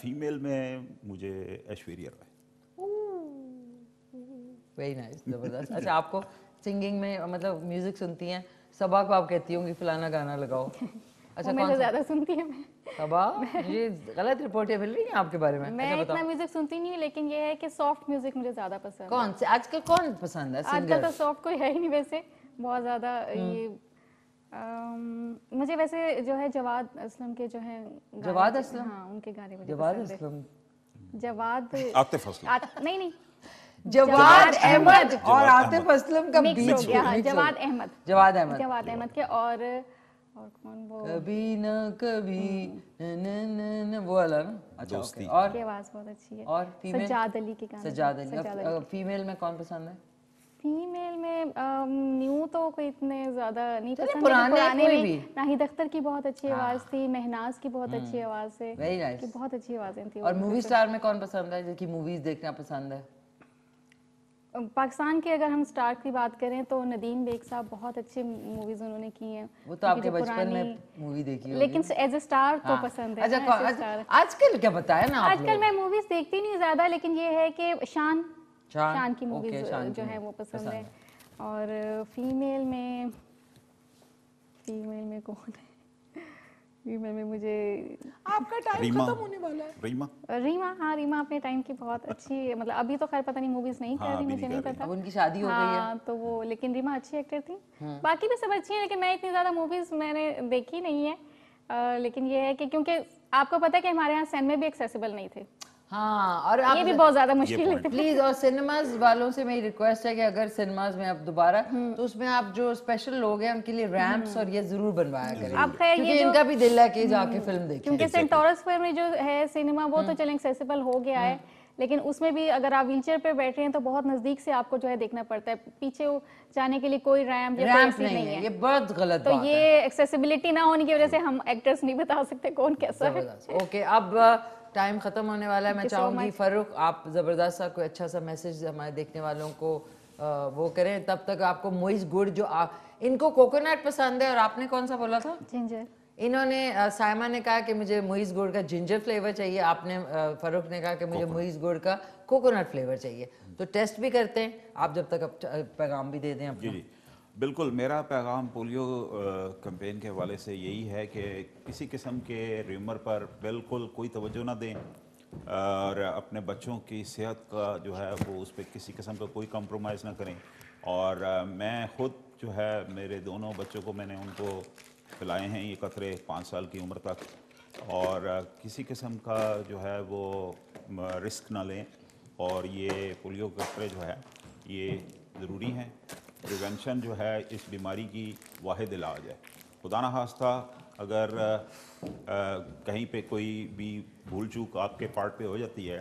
फीमेल में मुझे ऐश्वर्या वेरी नाइस ज़बरदस्त अच्छा आपको सिंगिंग में मतलब म्यूज़िक सुनती हैं सबा को आप कहती होंगी फलाना गाना लगाओ अच्छा मैं सा ज़्यादा सुनती है मैं सबा ये गलत रिपोर्ट मिल रही हैं आपके बारे में मैं अच्छा, इतना म्यूजिक सुनती नहीं लेकिन ये है कि सॉफ्ट म्यूजिक मुझे ज़्यादा पसंद कौन से आजकल कौन पसंद है आजकल तो सॉफ्ट कोई है ही नहीं वैसे बहुत ज़्यादा हम्म। ये मुझे वैसे जो है जवाद असलम के जो है जवाद असलम हाँ उनके गाने मुझे जवाद असलम जवाद आतिफ असलम नहीं नहीं जवाद अहमद और आतिफ असलम का बीच जवाद अहमद जवाद अहमद जवाद अहमद के और और कौन वो कभी ना कभी हम्म। न न न वो वाला ना अच्छा ओके और की आवाज बहुत अच्छी है और फीमेल सज्जाद अली के गाने सज्जाद अली फीमेल में कौन पसंद है फीमेल में न्यू um, तो कोई इतने ज्यादा नहीं पसंद पुराने, पुराने में भी नाहिद अख्तर की बहुत अच्छी हाँ। आवाज थी मेहनाज की बहुत अच्छी हम्म। आवाज है वेरी नाइस की बहुत अच्छी आवाजें थी और मूवी स्टार में कौन पसंद है जो की मूवीज देखना पसंद है पाकिस्तान के अगर हम स्टार की बात करें तो नदीम बेग साहब बहुत अच्छे मूवीज उन्होंने की हैं वो तो आपके बचपन में मूवी देखी होगी लेकिन एज ए स्टार तो हाँ। पसंद है अच्छा, आजकल क्या बताया ना आजकल मैं मूवीज देखती नहीं ज्यादा लेकिन ये है कि शान शान की मूवीज जो है वो पसंद है और फीमेल में फीमेल में कौन है रीमा में मुझे आपका टाइम खत्म होने वाला है रीमा रीमा हाँ रीमा अपने टाइम की बहुत अच्छी मतलब अभी तो खैर पता नहीं मूवीज नहीं हाँ, कर रही मुझे नहीं पता अब उनकी शादी हो गई है हाँ, तो वो लेकिन रीमा अच्छी एक्टर थी हाँ। बाकी भी सब अच्छी है लेकिन मैं इतनी ज्यादा मूवीज मैंने देखी नहीं है लेकिन ये है कि क्योंकि आपको पता है कि हमारे यहाँ सैन में भी एक्सेसिबल नहीं थे हाँ और ये भी बहुत ज्यादा मुश्किल है प्लीज और सिनेमाज वालों से मेरी रिक्वेस्ट है कि अगर सिनेमाज में आप दोबारा हम्म। तो उसमें आप जो स्पेशल लोग हैं उनके लिए रैंप्स हम्म। और ये जरूर बनवाया करें आप खैर ये इनका भी दिल है कि जाके फिल्म हम्म। देखें क्योंकि सेंटोरस में जो है सिनेमा वो तो चलें एक्सेसिबल हो गया है लेकिन उसमें भी अगर आप व्हील व्हीलचेयर पे बैठे हैं तो बहुत नजदीक से आपको जो है देखना पड़ता है पीछे जाने के लिए कोई रैम या नहीं, नहीं है ये बहुत गलत तो बात ये एक्सेसिबिलिटी ना होने की वजह से हम एक्टर्स नहीं बता सकते कौन कैसा है ओके अब टाइम ख़त्म होने वाला है मैं चाहूंगी फरुख आप ज़बरदस्त सा कोई अच्छा सा मैसेज हमारे देखने वालों को वो करें तब तक आपको मोइस गुड़ जो आ, इनको कोकोनट पसंद है और आपने कौन सा बोला था जिंजर इन्होंने सायमा ने कहा कि मुझे मोइस गुड़ का जिंजर फ्लेवर चाहिए आपने फरुख ने कहा कि मुझे मोइस गुड़ का कोकोनट फ्लेवर चाहिए तो टेस्ट भी करते हैं आप जब तक पैगाम भी दे दें अपना बिल्कुल मेरा पैगाम पोलियो कंपेन के हवाले से यही है कि किसी किस्म के र्यूमर पर बिल्कुल कोई तवज्जो ना दें और अपने बच्चों की सेहत का जो है वो उस पर किसी किस्म का कोई कंप्रोमाइज़ ना करें और मैं ख़ुद जो है मेरे दोनों बच्चों को मैंने उनको पिलाए हैं ये कतरे पाँच साल की उम्र तक और किसी किस्म का जो है वो रिस्क ना लें और ये पोलियो कतरे जो है ये ज़रूरी हैं प्रिवेंशन जो है इस बीमारी की वाद इलाज है खुदा ना हास्ता अगर आ, आ, कहीं पे कोई भी भूल चूक आपके पार्ट पे हो जाती है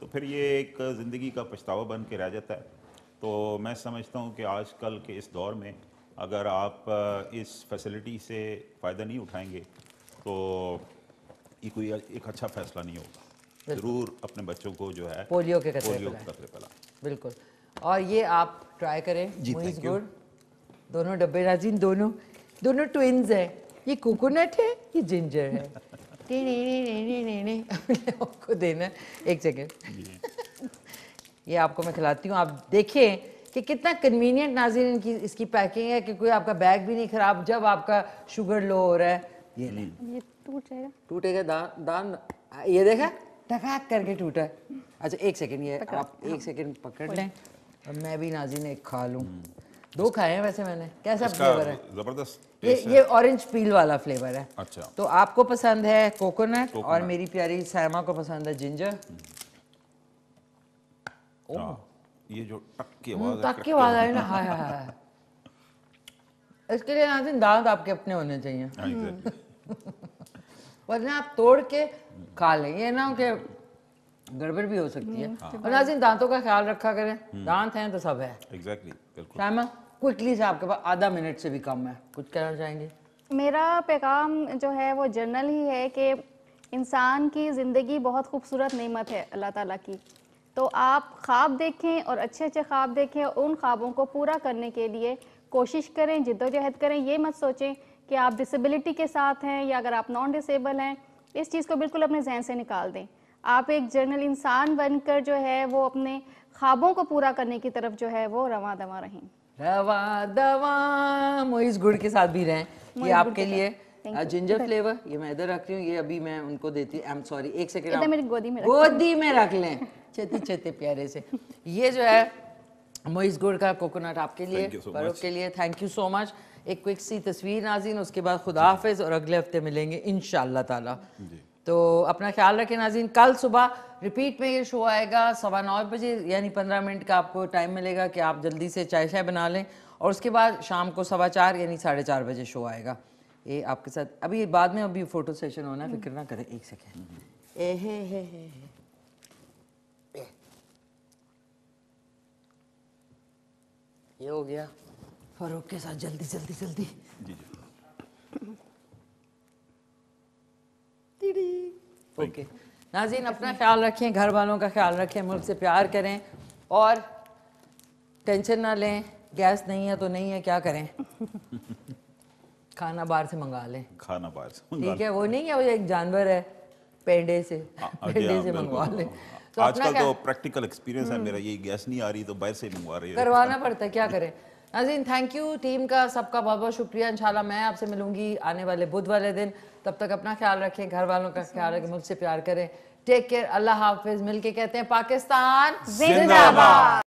तो फिर ये एक ज़िंदगी का पछतावा बन के रह जाता है तो मैं समझता हूँ कि आजकल के इस दौर में अगर आप इस फैसिलिटी से फ़ायदा नहीं उठाएंगे तो ये कोई एक अच्छा फैसला नहीं होगा ज़रूर अपने बच्चों को जो है पोलियो के पोलियो के कतरे पिला बिल्कुल और ये आप ट्राई करें मोइज गुड दोनों डब्बे राजीन दोनों दोनों ट्विन्स हैं ये कोकोनट है ये जिंजर है ने ने ने ने ने ने अपने आपको देना एक सेकेंड ये आपको मैं खिलाती हूँ आप देखें कि कितना कन्वीनियंट नाजिन इनकी इसकी पैकिंग है कि कोई आपका बैग भी नहीं खराब जब आपका शुगर लो हो रहा है ये नहीं ये टूट जाएगा टूटेगा दान दान ये देखा टकाक करके टूटा अच्छा एक सेकेंड ये आप एक सेकेंड पकड़ लें अब मैं भी नाजिन एक खा लूँ हम्म। दो खाए हैं वैसे मैंने कैसा फ्लेवर है जबरदस्त ये ये ऑरेंज पील वाला फ्लेवर है अच्छा तो आपको पसंद है कोकोनट और मेरी प्यारी सैमा को पसंद है जिंजर हम्म। हाँ, ये जो टक्के हम्म, वाला है ना हाँ हाँ हाँ इसके लिए नाजिन दांत आपके अपने होने चाहिए हाँ, वरना आप तोड़ के खा लें ये ना कि गड़बड़ भी हो सकती है हम्म। और नाजिन दांतों का ख्याल रखा करें हम्म। दांत हैं तो सब है एग्जैक्टली बिल्कुल क्विकली से आपके पास आधा मिनट से भी कम है कुछ कहना चाहेंगे मेरा पैगाम जो है वो जनरल ही है कि इंसान की ज़िंदगी बहुत खूबसूरत नेमत है अल्लाह ताला की तो आप ख्वाब देखें और अच्छे अच्छे ख्वाब देखें और उन ख्वाबों को पूरा करने के लिए कोशिश करें जिद्दोजहद करें ये मत सोचें कि आप डिसेबिलिटी के साथ हैं या अगर आप नॉन डिसेबल हैं इस चीज़ को बिल्कुल अपने जहन से निकाल दें आप एक जर्नल इंसान बनकर जो है वो अपने ख्वाबों को पूरा करने की तरफ जो है वो रवा दवा रहे रवा दवा गुड़ के साथ भी रहे ये आपके लिए जिंजर फ्लेवर ये मैं इधर रख रही हूँ ये अभी मैं उनको देती हूँ सॉरी एक सेकेंड मेरी गोदी में गोदी में रख लें चेते चेते प्यारे से ये जो है मोहिश गुड़ का कोकोनट आपके लिए पर्व के लिए थैंक यू सो मच एक क्विक सी तस्वीर नाजीन उसके बाद खुदा हाफिज और अगले हफ्ते मिलेंगे इन ताला तो अपना ख्याल रखें नाजीन कल सुबह रिपीट में ये शो आएगा सवा नौ बजे यानी पंद्रह मिनट का आपको टाइम मिलेगा कि आप जल्दी से चाय शाय बना लें और उसके बाद शाम को सवा चार यानी साढ़े चार बजे शो आएगा ये आपके साथ अभी बाद में अभी फ़ोटो सेशन होना है फिक्र ना करें एक सेकेंड ये हो गया फरूख के साथ जल्दी जल्दी जल्दी जी जी ओके नाजीन अपना ख्याल रखें घर वालों का ख्याल रखें मुल्क से प्यार करें और टेंशन ना लें गैस नहीं है तो नहीं है क्या करें खाना बाहर से मंगा लें खाना बाहर से ठीक है वो नहीं है वो एक जानवर है पेंडे से आ, पेंडे से मंगवा लें तो आजकल तो प्रैक्टिकल एक्सपीरियंस है हम्म। मेरा ये गैस नहीं आ रही तो बाहर से मंगवा रही करवाना पड़ता है क्या करें नाजीन थैंक यू टीम का सबका बहुत बहुत शुक्रिया इंशाल्लाह मैं आपसे मिलूंगी आने वाले बुध वाले दिन तब तक अपना ख्याल रखें घर वालों का ख्याल रखें मुझसे प्यार करें टेक केयर अल्लाह हाफिज मिलके कहते हैं पाकिस्तान जिंदाबाद